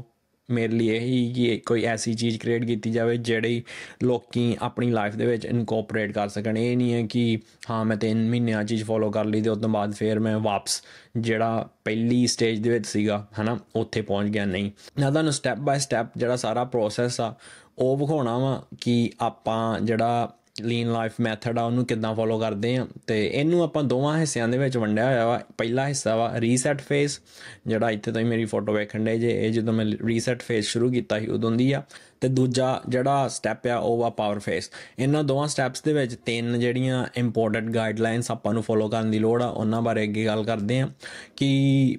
ਮੇਰੇ ਲਈ ਇਹ ਹੀ ਕਿ ਕੋਈ ਐਸੀ ਚੀਜ਼ ਕ੍ਰੀਏਟ ਕੀਤੀ ਜਾਵੇ ਜਿਹੜੀ ਲੋਕੀ ਆਪਣੀ ਲਾਈਫ ਦੇ ਵਿੱਚ ਇਨਕੋਰਪੋਰੇਟ ਕਰ ਸਕਣ ਇਹ ਨਹੀਂ ਹੈ ਕਿ ਹਾਂ ਮੈਂ 3 ਮਹੀਨੇ ਆ ਚੀਜ਼ ਫੋਲੋ ਕਰ ਲਈ ਤੇ ਉਸ ਤੋਂ ਬਾਅਦ ਫੇਰ ਮੈਂ ਵਾਪਸ ਜਿਹੜਾ ਪਹਿਲੀ ਸਟੇਜ ਦੇ ਵਿੱਚ ਸੀਗਾ ਹਨਾ ਉੱਥੇ ਪਹੁੰਚ ਗਿਆ ਨਹੀਂ ਨਾ ਤੁਹਾਨੂੰ ਸਟੈਪ ਬਾਈ ਸਟੈਪ ਜਿਹੜਾ ਸਾਰਾ ਪ੍ਰੋਸੈਸ ਆ ਉਹ ਵਿਖਾਉਣਾ ਵਾ ਕਿ ਆਪਾਂ ਜਿਹੜਾ ਲੀਨ ਲਾਈਫ ਮੈਥਡ ਆ ਉਹਨੂੰ ਕਿੱਦਾਂ ਫੋਲੋ ਕਰਦੇ ਆ ਤੇ ਇਹਨੂੰ ਆਪਾਂ ਦੋਵਾਂ ਹਿੱਸਿਆਂ ਦੇ ਵਿੱਚ ਵੰਡਿਆ ਹੋਇਆ ਵਾ ਪਹਿਲਾ ਹਿੱਸਾ ਵਾ ਰੀਸੈਟ ਫੇਸ ਜਿਹੜਾ ਇੱਥੇ ਤੁਸੀਂ ਮੇਰੀ ਫੋਟੋ ਵੇਖਣ ਦੇ ਜੇ ਇਹ ਜਦੋਂ ਮੈਂ ਰੀਸੈਟ ਫੇਸ ਸ਼ੁਰੂ ਕੀਤਾ ਸੀ ਉਦੋਂ ਦੀ ਆ ਤੇ ਦੂਜਾ ਜਿਹੜਾ ਸਟੈਪ ਆ ਉਹ ਆ ਪਾਵਰ ਫੇਸ ਇਹਨਾਂ ਦੋਵਾਂ ਸਟੈਪਸ ਦੇ ਵਿੱਚ ਤਿੰਨ ਜਿਹੜੀਆਂ ਇੰਪੋਰਟੈਂਟ ਗਾਈਡਲਾਈਨਸ ਆਪਾਂ ਨੂੰ ਫੋਲੋ ਕਰਨ ਦੀ ਲੋੜ ਆ ਉਹਨਾਂ ਬਾਰੇ ਅੱਗੇ ਗੱਲ ਕਰਦੇ ਆ ਕਿ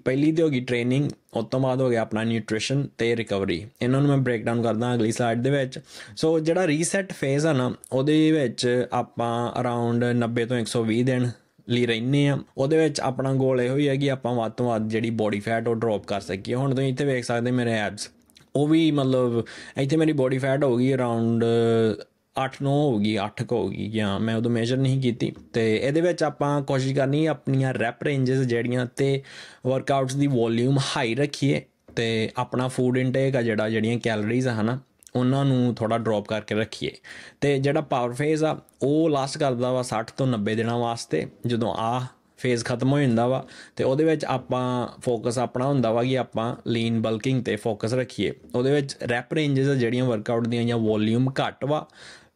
ਪਹਿਲੀ ਤੇ ਹੋਗੀ ਟ੍ਰੇਨਿੰਗ ਉਸ ਤੋਂ ਬਾਅਦ ਹੋ ਗਿਆ ਆਪਣਾ ਨਿਊਟ੍ਰੀਸ਼ਨ ਤੇ ਰਿਕਵਰੀ ਇਹਨਾਂ ਨੂੰ ਮੈਂ ਬ੍ਰੇਕ ਡਾਊਨ ਕਰਦਾ ਅਗਲੀ ਸਲਾਈਡ ਦੇ ਵਿੱਚ ਸੋ ਜਿਹੜਾ ਰੀਸੈਟ ਫੇਸ ਆ ਨਾ ਉਹਦੇ ਵਿੱਚ ਆਪਾਂ ਅਰਾਊਂਡ 90 ਤੋਂ 120 ਦਿਨ ਲਈ ਰਹਿਨੇ ਆ ਉਹਦੇ ਵਿੱਚ ਆਪਣਾ ਗੋਲ ਇਹੋ ਹੀ ਹੈ ਕਿ ਆਪਾਂ ਵੱਧ ਤੋਂ ਵੱਧ ਜਿਹੜੀ ਬੋਡੀ ਫੈਟ ਉਹ ਡ੍ਰੌਪ ਕਰ ਸਕੀਏ ਹੁਣ ਤੁਸੀਂ ਇੱਥੇ ਵੇਖ ਸਕਦੇ ਮੇਰੇ ਐਬਸ ਉਹ ਵੀ ਮਤਲਬ ਇੱਥੇ ਮੇਰੀ ਬੋਡੀ ਫੈਟ ਹੋ ਗਈ ਅਰਾਊਂਡ 8-9 ਹੋ ਗਈ 8 ਕੋ ਹੋ ਗਈ ਜਾਂ ਮੈਂ ਉਦੋਂ ਮੈਜ਼ਰ ਨਹੀਂ ਕੀਤੀ ਤੇ ਇਹਦੇ ਵਿੱਚ ਆਪਾਂ ਕੋਸ਼ਿਸ਼ ਕਰਨੀ ਆਪਣੀਆਂ ਰੈਪ ਰੇਂਜਸ ਜਿਹੜੀਆਂ ਤੇ ਵਰਕਆਊਟਸ ਦੀ ਵੋਲਿਊਮ ਹਾਈ ਰੱਖੀਏ ਤੇ ਆਪਣਾ ਫੂਡ ਇਨਟੇਕ ਆ ਜਿਹੜਾ ਜਿਹੜੀਆਂ ਕੈਲਰੀਜ਼ ਆ ਹਨਾ ਉਹਨਾਂ ਨੂੰ ਥੋੜਾ ਡ੍ਰੌਪ ਕਰਕੇ ਰੱਖੀਏ ਤੇ ਜਿਹੜਾ ਪਾਵਰ ਫੇਜ਼ ਆ ਉਹ ਲਾਸਟ ਕਰਦਾ ਵਾ 60 ਤੋਂ 90 ਦਿਨਾਂ ਵਾਸਤੇ ਜਦੋਂ ਆ ਫੇਜ਼ ਖਤਮ ਹੋ ਜਾਂਦਾ ਵਾ ਤੇ ਉਹਦੇ ਵਿੱਚ ਆਪਾਂ ਫੋਕਸ ਆਪਣਾ ਹੁੰਦਾ ਵਾ ਕਿ ਆਪਾਂ ਲੀਨ ਬਲਕਿੰਗ ਤੇ ਫੋਕਸ ਰੱਖੀਏ ਉਹਦੇ ਵਿੱਚ ਰੈਪ ਰੇਂਜਸ ਜਿਹੜੀਆਂ ਵਰਕਆਊਟ ਦੀਆਂ ਜਾਂ ਵੋਲਿਊਮ ਘੱਟ ਵਾ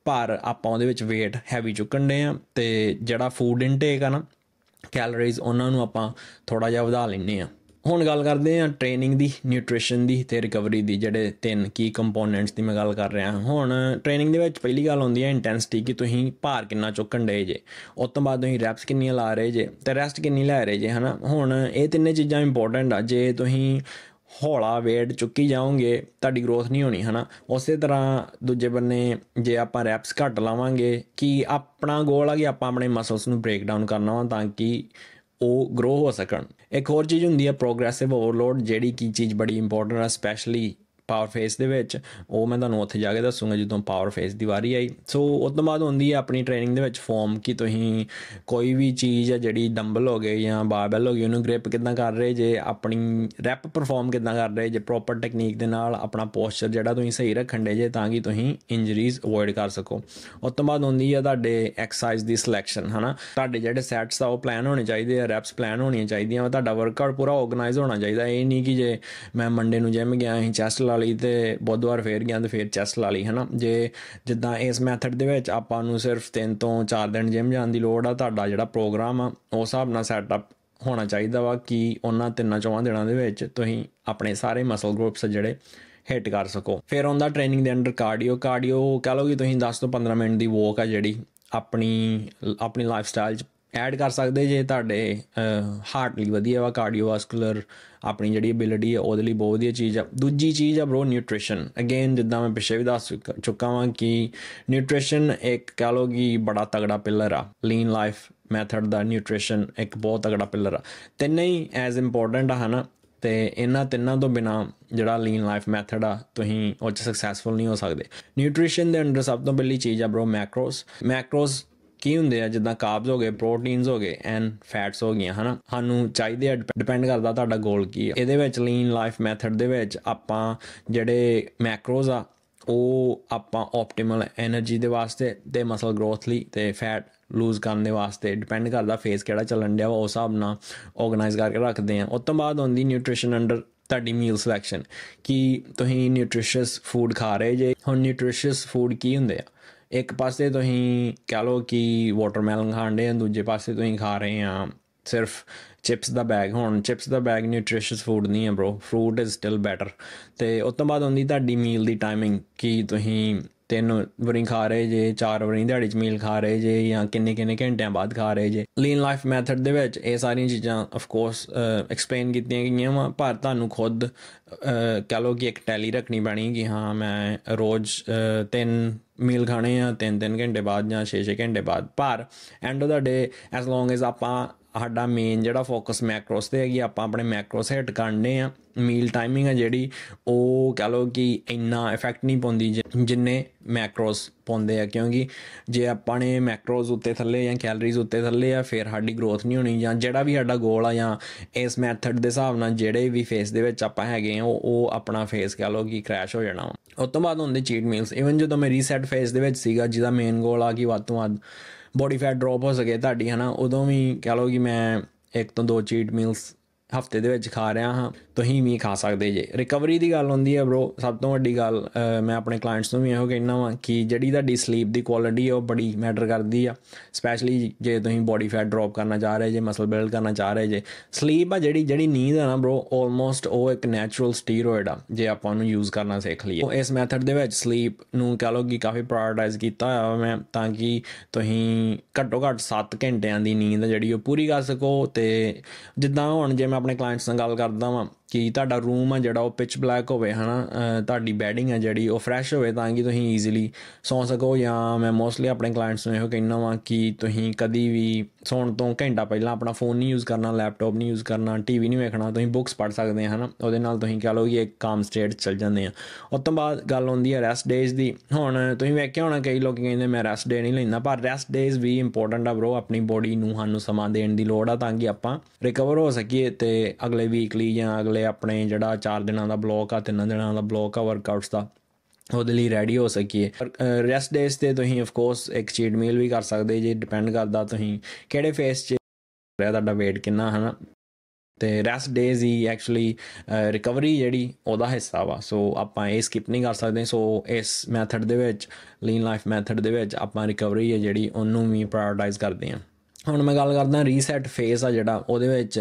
ਪਰ ਆਪਾਂ ਉਹਦੇ ਵਿੱਚ weight ਹੈਵੀ ਚੁੱਕਣ ਦੇ ਆ ਤੇ ਜਿਹੜਾ ਫੂਡ ਇਨਟੇਕ ਆ ਨਾ ਕੈਲਰੀਜ਼ ਉਹਨਾਂ ਨੂੰ ਆਪਾਂ ਥੋੜਾ ਜਿਹਾ ਵਧਾ ਲੈਣੇ ਆ ਹੁਣ ਗੱਲ ਕਰਦੇ ਹਾਂ ਟ੍ਰੇਨਿੰਗ ਦੀ ਨਿਊਟ੍ਰੀਸ਼ਨ ਦੀ ਤੇ ਰਿਕਵਰੀ ਦੀ ਜਿਹੜੇ ਤਿੰਨ ਕੀ ਕੰਪੋਨੈਂਟਸ ਦੀ ਮੈਂ ਗੱਲ ਕਰ ਰਿਹਾ ਹਾਂ ਹੁਣ ਟ੍ਰੇਨਿੰਗ ਦੇ ਵਿੱਚ ਪਹਿਲੀ ਗੱਲ ਹੁੰਦੀ ਹੈ ਇੰਟੈਂਸਿਟੀ ਕਿ ਤੁਸੀਂ ਭਾਰ ਕਿੰਨਾ ਚੁੱਕਣ ਦੇ ਜੇ ਉਸ ਤੋਂ ਬਾਅਦ ਤੁਸੀਂ ਰੈਪਸ ਕਿੰਨੀਆਂ ਲਾ ਰਹੇ ਜੇ ਤੇ ਰੈਸਟ ਕਿੰਨੀ ਲੈ ਰਹੇ ਜੇ ਹਨਾ ਹੁਣ ਇਹ ਤਿੰਨੇ ਚੀਜ਼ਾਂ ਇੰਪੋਰਟੈਂਟ ਆ ਜੇ ਤੁਸੀਂ ਹੌਲਾ weight ਚੁੱਕੀ ਜਾਓਗੇ ਤੁਹਾਡੀ ਗਰੋਥ ਨਹੀਂ ਹੋਣੀ ਹਨਾ ਉਸੇ ਤਰ੍ਹਾਂ ਦੂਜੇ ਬੰਨੇ ਜੇ ਆਪਾਂ ਰੈਪਸ ਘੱਟ ਲਾਵਾਂਗੇ ਕਿ ਆਪਣਾ ਗੋਲ ਆ ਕਿ ਆਪਾਂ ਆਪਣੇ ਮਸਲਸ ਨੂੰ ਬ੍ਰੇਕ ਡਾਊਨ ਕਰਨਾ ਵਾ ਤਾਂ ਕਿ ਉਹ ਗਰੋ ਹੋ ਸਕਣ ਇੱਕ ਹੋਰ ਚੀਜ਼ ਹੁੰਦੀ ਹੈ ਪ੍ਰੋਗਰੈਸਿਵ ਓਵਰਲੋਡ ਜਿਹੜੀ ਕੀ ਚੀਜ਼ ਬੜੀ ਇੰਪੋਰਟੈਂਟ ਹੈ ਸਪੈਸ਼ਲੀ ਪਾਵਰ ਫੇਸ ਦੇ ਵਿੱਚ ਉਹ ਮੈਂ ਤੁਹਾਨੂੰ ਉੱਥੇ ਜਾ ਕੇ ਦੱਸੂਗਾ ਜਦੋਂ ਪਾਵਰ ਫੇਸ ਦੀ ਵਾਰੀ ਆਈ ਸੋ ਉਸ ਤੋਂ ਬਾਅਦ ਹੁੰਦੀ ਹੈ ਆਪਣੀ ਟ੍ਰੇਨਿੰਗ ਦੇ ਵਿੱਚ ਫਾਰਮ ਕਿ ਤੁਸੀਂ ਕੋਈ ਵੀ ਚੀਜ਼ ਹੈ ਜਿਹੜੀ ਡੰਬਲ ਹੋ ਗਏ ਜਾਂ ਬਾਰਬੈਲ ਹੋ ਗਈ ਉਹਨੂੰ ਗ੍ਰਿਪ ਕਿਦਾਂ ਕਰ ਰਹੇ ਜੇ ਆਪਣੀ ਰੈਪ ਪਰਫਾਰਮ ਕਿਦਾਂ ਕਰ ਰਹੇ ਜੇ ਪ੍ਰੋਪਰ ਟੈਕਨੀਕ ਦੇ ਨਾਲ ਆਪਣਾ ਪੋਸਚਰ ਜਿਹੜਾ ਤੁਸੀਂ ਸਹੀ ਰੱਖਣ ਦੇ ਜੇ ਤਾਂ ਕਿ ਤੁਸੀਂ ਇੰਜਰੀਜ਼ ਅਵੋਇਡ ਕਰ ਸਕੋ ਉਸ ਤੋਂ ਬਾਅਦ ਹੁੰਦੀ ਹੈ ਤੁਹਾਡੇ ਐਕਸਰਸਾਈਜ਼ ਦੀ ਸਿਲੈਕਸ਼ਨ ਹਨਾ ਤੁਹਾਡੇ ਜਿਹੜੇ ਸੈਟਸ ਆ ਉਹ ਪਲਾਨ ਹੋਣੇ ਚਾਹੀਦੇ ਆ ਰੈਪਸ ਪਲਾਨ ਹੋਣੀਆਂ ਚਾਹੀਦੀਆਂ ਤੁਹਾਡਾ ਵਰਕਆਊਟ ਪੂਰਾ ਆਰਗੇਨਾਈਜ਼ ਹੋਣਾ ਚਾਹੀਦਾ ਇਹ ਨਹੀਂ ਕਿ ਜੇ ਮੈਂ ਮੰਡੇ ਨੂੰ ਜਿਮ ਗਿਆ ਅਸੀਂ ਚੈਸਟ ਲਾ ਲਈ ਤੇ ਵਾਰ ਫੇਰ ਗਿਆ ਤੇ ਫੇਰ ਚੈਸ ਲਾ ਲਈ ਹਨਾ ਜੇ ਜਿੱਦਾਂ ਇਸ ਮੈਥਡ ਦੇ ਵਿੱਚ ਆਪਾਂ ਨੂੰ ਸਿਰਫ 3 ਤੋਂ 4 ਦਿਨ ਜਿਮ ਜਾਣ ਦੀ ਲੋੜ ਆ ਤੁਹਾਡਾ ਜਿਹੜਾ ਪ੍ਰੋਗਰਾਮ ਆ ਉਸ ਹਿਸਾਬ ਨਾਲ ਸੈਟਅਪ ਹੋਣਾ ਚਾਹੀਦਾ ਵਾ ਕਿ ਉਹਨਾਂ ਤਿੰਨਾਂ ਚੌਹਾਂ ਦਿਨਾਂ ਦੇ ਵਿੱਚ ਤੁਸੀਂ ਆਪਣੇ ਸਾਰੇ ਮਸਲ ਗਰੁੱਪਸ ਜਿਹੜੇ ਹਿੱਟ ਕਰ ਸਕੋ ਫਿਰ ਉਹਦਾ ਟ੍ਰੇਨਿੰਗ ਦੇ ਅੰਡਰ ਕਾਰਡੀਓ ਕਾਰਡੀਓ ਕਹ ਲਓ ਕਿ ਤੁਸੀਂ 10 ਤੋਂ 15 ਮਿੰਟ ਦੀ ਵੋਕ ਆ ਜਿਹੜੀ ਆਪਣੀ ਆਪਣੀ ਲਾਈਫ ਸਟਾਈਲ 'ਚ ਐਡ ਕਰ ਸਕਦੇ ਜੇ ਤੁਹਾਡੇ ਹਾਰਟ ਲਈ ਵਧੀਆ ਵਾ ਕਾਰਡੀਓਵਾਸਕੂਲਰ ਆਪਣੀ ਜਿਹੜੀ ਐਬਿਲਿਟੀ ਹੈ ਉਹਦੇ ਲਈ ਬਹੁਤ ਵਧੀਆ ਚੀਜ਼ ਆ ਦੂਜੀ ਚੀਜ਼ ਆ ਬ్రో ਨਿਊਟ੍ਰੀਸ਼ਨ ਅਗੇਨ ਜਿੱਦਾਂ ਮੈਂ ਪਿਛੇ ਵੀ ਦੱਸ ਚੁੱਕਾ ਹਾਂ ਕਿ ਨਿਊਟ੍ਰੀਸ਼ਨ ਇੱਕ ਕੈਲੋਰੀ ਬੜਾ ਤਗੜਾ ਪਿਲਰ ਆ ਲੀਨ ਲਾਈਫ ਮੈਥਡ ਦਾ ਨਿਊਟ੍ਰੀਸ਼ਨ ਇੱਕ ਬਹੁਤ ਤਗੜਾ ਪਿਲਰ ਆ ਤਿੰਨੇ ਹੀ ਐਜ਼ ਇੰਪੋਰਟੈਂਟ ਆ ਹਨਾ ਤੇ ਇਹਨਾਂ ਤਿੰਨਾਂ ਤੋਂ ਬਿਨਾ ਜਿਹੜਾ ਲੀਨ ਲਾਈਫ ਮੈਥਡ ਆ ਤੁਸੀਂ ਉਹ ਸਕਸੈਸਫੁਲ ਨਹੀਂ ਹੋ ਸਕਦੇ ਨਿਊਟ੍ਰੀਸ਼ਨ ਦੇ ਅੰਦਰ ਸਭ ਤੋਂ ਪਹਿਲੀ ਚੀਜ਼ ਆ ਬ్రో ਮੈਕਰੋਸ ਮੈਕਰੋਸ ਕੀ ਹੁੰਦੇ ਆ ਜਿੱਦਾਂ ਕਾਰਬਸ ਹੋ ਗਏ ਪ੍ਰੋਟੀਨਸ ਹੋ ਗਏ ਐਂਡ ਫੈਟਸ ਹੋ ਗਈਆਂ ਹਨਾ ਸਾਨੂੰ ਚਾਹੀਦੇ ਆ ਡਿਪੈਂਡ ਕਰਦਾ ਤੁਹਾਡਾ ਗੋਲ ਕੀ ਆ ਇਹਦੇ ਵਿੱਚ ਲੀਨ ਲਾਈਫ ਮੈਥਡ ਦੇ ਵਿੱਚ ਆਪਾਂ ਜਿਹੜੇ ਮੈਕਰੋਜ਼ ਆ ਉਹ ਆਪਾਂ ਆਪਟੀਮਲ એનર્ਜੀ ਦੇ ਵਾਸਤੇ ਤੇ ਮਸਲ ਗਰੋਥ ਲਈ ਤੇ ਫੈਟ ਲੂਜ਼ ਕਰਨ ਦੇ ਵਾਸਤੇ ਡਿਪੈਂਡ ਕਰਦਾ ਫੇਸ ਕਿਹੜਾ ਚੱਲਣ ਡਿਆ ਉਹ ਹਿਸਾਬ ਨਾਲ ਆਰਗੇਨਾਈਜ਼ ਕਰਕੇ ਰੱਖਦੇ ਆ ਉਸ ਤੋਂ ਬਾਅਦ ਹੁੰਦੀ ਨਿਊਟ੍ਰੀਸ਼ਨ ਅੰਡਰ ਤੁਹਾਡੀ ਮੀਲ ਸਿਲੈਕਸ਼ਨ ਕਿ ਤੁਸੀਂ ਨਿਊਟ੍ਰੀਸ਼ੀਅਸ ਫੂਡ ਖਾ ਰਹੇ ਜੇ ਹੁਣ ਨਿਊਟ੍ਰੀਸ਼ੀਅਸ ਫੂਡ ਕੀ ਹੁੰਦੇ ਆ ਇੱਕ ਪਾਸੇ ਤੁਸੀਂ ਕਹ ਲੋ ਕਿ ਵਾਟਰਮੈਲਨ ਖਾਂਦੇ ਆ ਦੂਜੇ ਪਾਸੇ ਤੁਸੀਂ ਖਾ ਰਹੇ ਆ ਸਿਰਫ ਚਿਪਸ ਦਾ ਬੈਗ ਹੁਣ ਚਿਪਸ ਦਾ ਬੈਗ ਨਿਊਟ੍ਰੀਸ਼ੀਅਸ ਫੂਡ ਨਹੀਂ ਹੈ bro fruit is still better ਤੇ ਉਸ ਤੋਂ ਬਾਅਦ ਹੁੰਦੀ ਤੁਹਾਡੀ ਮੀਲ ਦੀ ਟਾਈਮਿੰਗ ਕੀ ਤੁਸੀਂ ਤਿੰਨ ਵਰੀ ਖਾ ਰਹੇ ਜੇ ਚਾਰ ਵਰੀ ਦਿਹਾੜੀ ਚ ਮੀਲ ਖਾ ਰਹੇ ਜੇ ਜਾਂ ਕਿੰਨੇ ਕਿੰਨੇ ਘੰਟਿਆਂ ਬਾਅਦ ਖਾ ਰਹੇ ਜੇ ਲੀਨ ਲਾਈਫ ਮੈਥਡ ਦੇ ਵਿੱਚ ਇਹ ਸਾਰੀਆਂ ਚੀਜ਼ਾਂ ਆਫ ਕੋਰਸ ਐਕਸਪਲੇਨ ਕੀਤੀਆਂ ਗਈਆਂ ਵਾ ਪਰ ਤੁਹਾਨੂੰ ਖੁਦ ਕਹ ਲੋ ਕਿ ਇੱਕ ਟੈਲੀ ਰੱਖਣੀ ਪੈਣੀ ਕਿ ਹਾਂ ਮੈਂ ਰੋਜ਼ ਤਿੰਨ ਮੀਲ ਖਾਣੇ ਆ ਤਿੰਨ ਤਿੰਨ ਘੰਟੇ ਬਾਅਦ ਜਾਂ 6-6 ਘੰਟੇ ਬਾਅਦ ਪਰ end of the day as long as ਆਪਾਂ ਸਾਡਾ ਮੇਨ ਜਿਹੜਾ ਫੋਕਸ ਮੈਕਰੋਸ ਤੇ ਹੈਗੀ ਆਪਾਂ ਆਪਣੇ ਮੈਕਰੋਸ ਹਿੱਟ ਕਰਨੇ ਆ ਮੀਲ ਟਾਈਮਿੰਗ ਆ ਜਿਹੜੀ ਉਹ ਕਹ ਲੋ ਕਿ ਇੰਨਾ ਇਫੈਕਟ ਨਹੀਂ ਪਾਉਂਦੀ ਜਿੰਨੇ ਮੈਕਰੋਸ ਪਾਉਂਦੇ ਆ ਕਿਉਂਕਿ ਜੇ ਆਪਾਂ ਨੇ ਮੈਕਰੋਸ ਉੱਤੇ ਥੱਲੇ ਜਾਂ ਕੈਲਰੀਜ਼ ਉੱਤੇ ਥੱਲੇ ਆ ਫਿਰ ਸਾਡੀ ਗਰੋਥ ਨਹੀਂ ਹੋਣੀ ਜਾਂ ਜਿਹੜਾ ਵੀ ਸਾਡਾ ਗੋਲ ਆ ਜਾਂ ਇਸ ਮੈਥਡ ਦੇ ਹਿਸਾਬ ਨਾਲ ਜਿਹੜੇ ਵੀ ਫੇਸ ਦੇ ਵਿੱਚ ਆਪਾਂ ਹੈਗੇ ਆ ਉਹ ਆਪਣਾ ਫੇਸ ਕਹ ਲੋ ਕਿ ਕ੍ਰੈਸ਼ ਹੋ ਜਾਣਾ ਉਸ ਤੋਂ ਬਾਅਦ ਹੁੰਦੇ ਚੀਟ ਮੀਲਸ ਇਵਨ ਜਦੋਂ ਮੈਂ ਰੀਸੈਟ ਫੇਸ ਦੇ ਵਿੱਚ ਸੀਗਾ ਜਿਹਦਾ ਮੇਨ ਗੋਲ ਆ ਕਿ ਵੱਧ ਤੋਂ ਵੱਧ ਬੋਡੀ ਫੈਟ ਡ੍ਰੌਪ ਹੋ ਸਕੇ ਤੁਹਾਡੀ ਹਨਾ ਉਦੋਂ ਵੀ ਕਹ ਲਓ ਕਿ ਮੈਂ ਇੱਕ ਤੋਂ ਦੋ ਚੀਟ ਮੀਲਸ ਹਫਤੇ ਦੇ ਵਿੱਚ ਖਾ ਰਿਹਾ ਹਾਂ ਤੁਸੀਂ ਵੀ ਖਾ ਸਕਦੇ ਜੇ ਰਿਕਵਰੀ ਦੀ ਗੱਲ ਹੁੰਦੀ ਹੈ ਬ్రో ਸਭ ਤੋਂ ਵੱਡੀ ਗੱਲ ਮੈਂ ਆਪਣੇ ਕਲਾਇੰਟਸ ਨੂੰ ਵੀ ਇਹੋ ਕਹਿਣਾ ਵਾਂ ਕਿ ਜਿਹੜੀ ਤੁਹਾਡੀ ਸਲੀਪ ਦੀ ਕੁਆਲਿਟੀ ਹੈ ਉਹ ਬੜੀ ਮੈਟਰ ਕਰਦੀ ਆ ਸਪੈਸ਼ਲੀ ਜੇ ਤੁਸੀਂ ਬੋਡੀ ਫੈਟ ਡ੍ਰੌਪ ਕਰਨਾ ਚਾਹ ਰਹੇ ਜੇ ਮਸਲ ਬਿਲਡ ਕਰਨਾ ਚਾਹ ਰਹੇ ਜੇ ਸਲੀਪ ਆ ਜਿਹੜੀ ਜਿਹੜੀ ਨੀਂਦ ਆ ਨਾ ਬ్రో ਆਲਮੋਸਟ ਉਹ ਇੱਕ ਨੈਚੁਰਲ ਸਟੀਰੋਇਡ ਆ ਜੇ ਆਪਾਂ ਉਹਨੂੰ ਯੂਜ਼ ਕਰਨਾ ਸਿੱਖ ਲਈਏ ਇਸ ਮੈਥਡ ਦੇ ਵਿੱਚ ਸਲੀਪ ਨੂੰ ਕਹ ਲੋ ਕਿ ਕਾਫੀ ਪ੍ਰਾਇੋਰਟਾਈਜ਼ ਕੀਤਾ ਹੋਇਆ ਮੈਂ ਤਾਂ ਕਿ ਤੁਸੀਂ ਘੱਟੋ ਘੱਟ 7 ਘੰਟਿਆਂ ਦੀ ਨੀਂਦ ਜਿਹੜੀ ਉਹ ਪੂਰੀ ਕਰ ਸਕੋ ਤੇ ਜਿੱਦਾਂ ਹੁਣ ਜੇ ਮੈਂ ਆਪਣੇ ਕਲਾਇੰਟਸ ਨਾਲ ਗੱਲ ਕਰਦਾ ਵਾਂ ਕਿ ਤੁਹਾਡਾ ਰੂਮ ਆ ਜਿਹੜਾ ਉਹ ਪਿਚ ਬਲੈਕ ਹੋਵੇ ਹਨਾ ਤੁਹਾਡੀ ਬੈਡਿੰਗ ਆ ਜਿਹੜੀ ਉਹ ਫਰੈਸ਼ ਹੋਵੇ ਤਾਂ ਕਿ ਤੁਸੀਂ ਈਜ਼ੀਲੀ ਸੌਂ ਸਕੋ ਜਾਂ ਮੈਂ ਮੋਸਟਲੀ ਆਪਣੇ ਕਲਾਇੰਟਸ ਨੂੰ ਇਹੋ ਕਹਿਣਾ ਵਾਂ ਕਿ ਤੁਸੀਂ ਕਦੀ ਵੀ ਸੌਣ ਤੋਂ ਘੰਟਾ ਪਹਿਲਾਂ ਆਪਣਾ ਫੋਨ ਨਹੀਂ ਯੂਜ਼ ਕਰਨਾ ਲੈਪਟਾਪ ਨਹੀਂ ਯੂਜ਼ ਕਰਨਾ ਟੀਵੀ ਨਹੀਂ ਵੇਖਣਾ ਤੁਸੀਂ ਬੁੱਕਸ ਪੜ੍ਹ ਸਕਦੇ ਹੋ ਹਨਾ ਉਹਦੇ ਨਾਲ ਤੁਸੀਂ ਕਹ ਲਓ ਕਿ ਇੱਕ ਕਾਮ ਸਟੇਟ ਚੱਲ ਜਾਂਦੇ ਆ ਉਸ ਤੋਂ ਬਾਅਦ ਗੱਲ ਆਉਂਦੀ ਹੈ ਰੈਸਟ ਡੇਜ਼ ਦੀ ਹੁਣ ਤੁਸੀਂ ਵੇਖਿਆ ਹੋਣਾ ਕਈ ਲੋਕ ਕਹਿੰਦੇ ਮੈਂ ਰੈਸਟ ਡੇ ਨਹੀਂ ਲੈਂਦਾ ਪਰ ਰੈਸਟ ਡੇਜ਼ ਵੀ ਇੰਪੋਰਟੈਂਟ ਆ ਬ్రో ਆਪਣੀ ਬੋਡੀ ਨੂੰ ਸਾਨੂੰ ਸਮਾਂ ਦੇਣ ਦੀ ਲੋੜ ਆ ਤਾਂ ਕਿ ਆਪਾਂ ਰਿਕਵਰ ਹੋ ਸਕੀਏ ਤੇ ਅਗਲੇ ਵੀਕਲੀ ਜਾਂ ਅਗਲੇ ਨਾਲੇ ਆਪਣੇ ਜਿਹੜਾ 4 ਦਿਨਾਂ ਦਾ ਬਲੌਕ ਆ ਤਿੰਨ ਦਿਨਾਂ ਦਾ ਬਲੌਕ ਆ ਵਰਕਆਊਟਸ ਦਾ ਉਹਦੇ ਲਈ ਰੈਡੀ ਹੋ ਸਕੀਏ ਰੈਸਟ ਡੇਸ ਤੇ ਤੁਸੀਂ ਆਫ ਕੋਰਸ ਇੱਕ ਚੀਟ ਮੀਲ ਵੀ ਕਰ ਸਕਦੇ ਜੇ ਡਿਪੈਂਡ ਕਰਦਾ ਤੁਸੀਂ ਕਿਹੜੇ ਫੇਸ 'ਚ ਰਿਹਾ ਤੁਹਾਡਾ weight ਕਿੰਨਾ ਹੈ ਨਾ ਤੇ ਰੈਸਟ ਡੇਸ ਹੀ ਐਕਚੁਅਲੀ ਰਿਕਵਰੀ ਜਿਹੜੀ ਉਹਦਾ ਹਿੱਸਾ ਵਾ ਸੋ ਆਪਾਂ ਇਹ ਸਕਿਪ ਨਹੀਂ ਕਰ ਸਕਦੇ ਸੋ ਇਸ ਮੈਥਡ ਦੇ ਵਿੱਚ ਲੀਨ ਲਾਈਫ ਮੈਥਡ ਦੇ ਵਿੱਚ ਆਪਾਂ ਰਿਕਵਰੀ ਹੈ ਜਿਹੜੀ ਉਹਨੂੰ ਵੀ ਪ੍ਰਾਇੋਰਟਾਈਜ਼ ਕਰਦੇ ਹਾਂ ਹੁਣ ਮੈਂ ਗੱਲ ਕਰਦਾ ਰੀਸੈਟ ਫੇਸ ਆ ਜਿਹੜਾ ਉਹਦੇ ਵਿੱਚ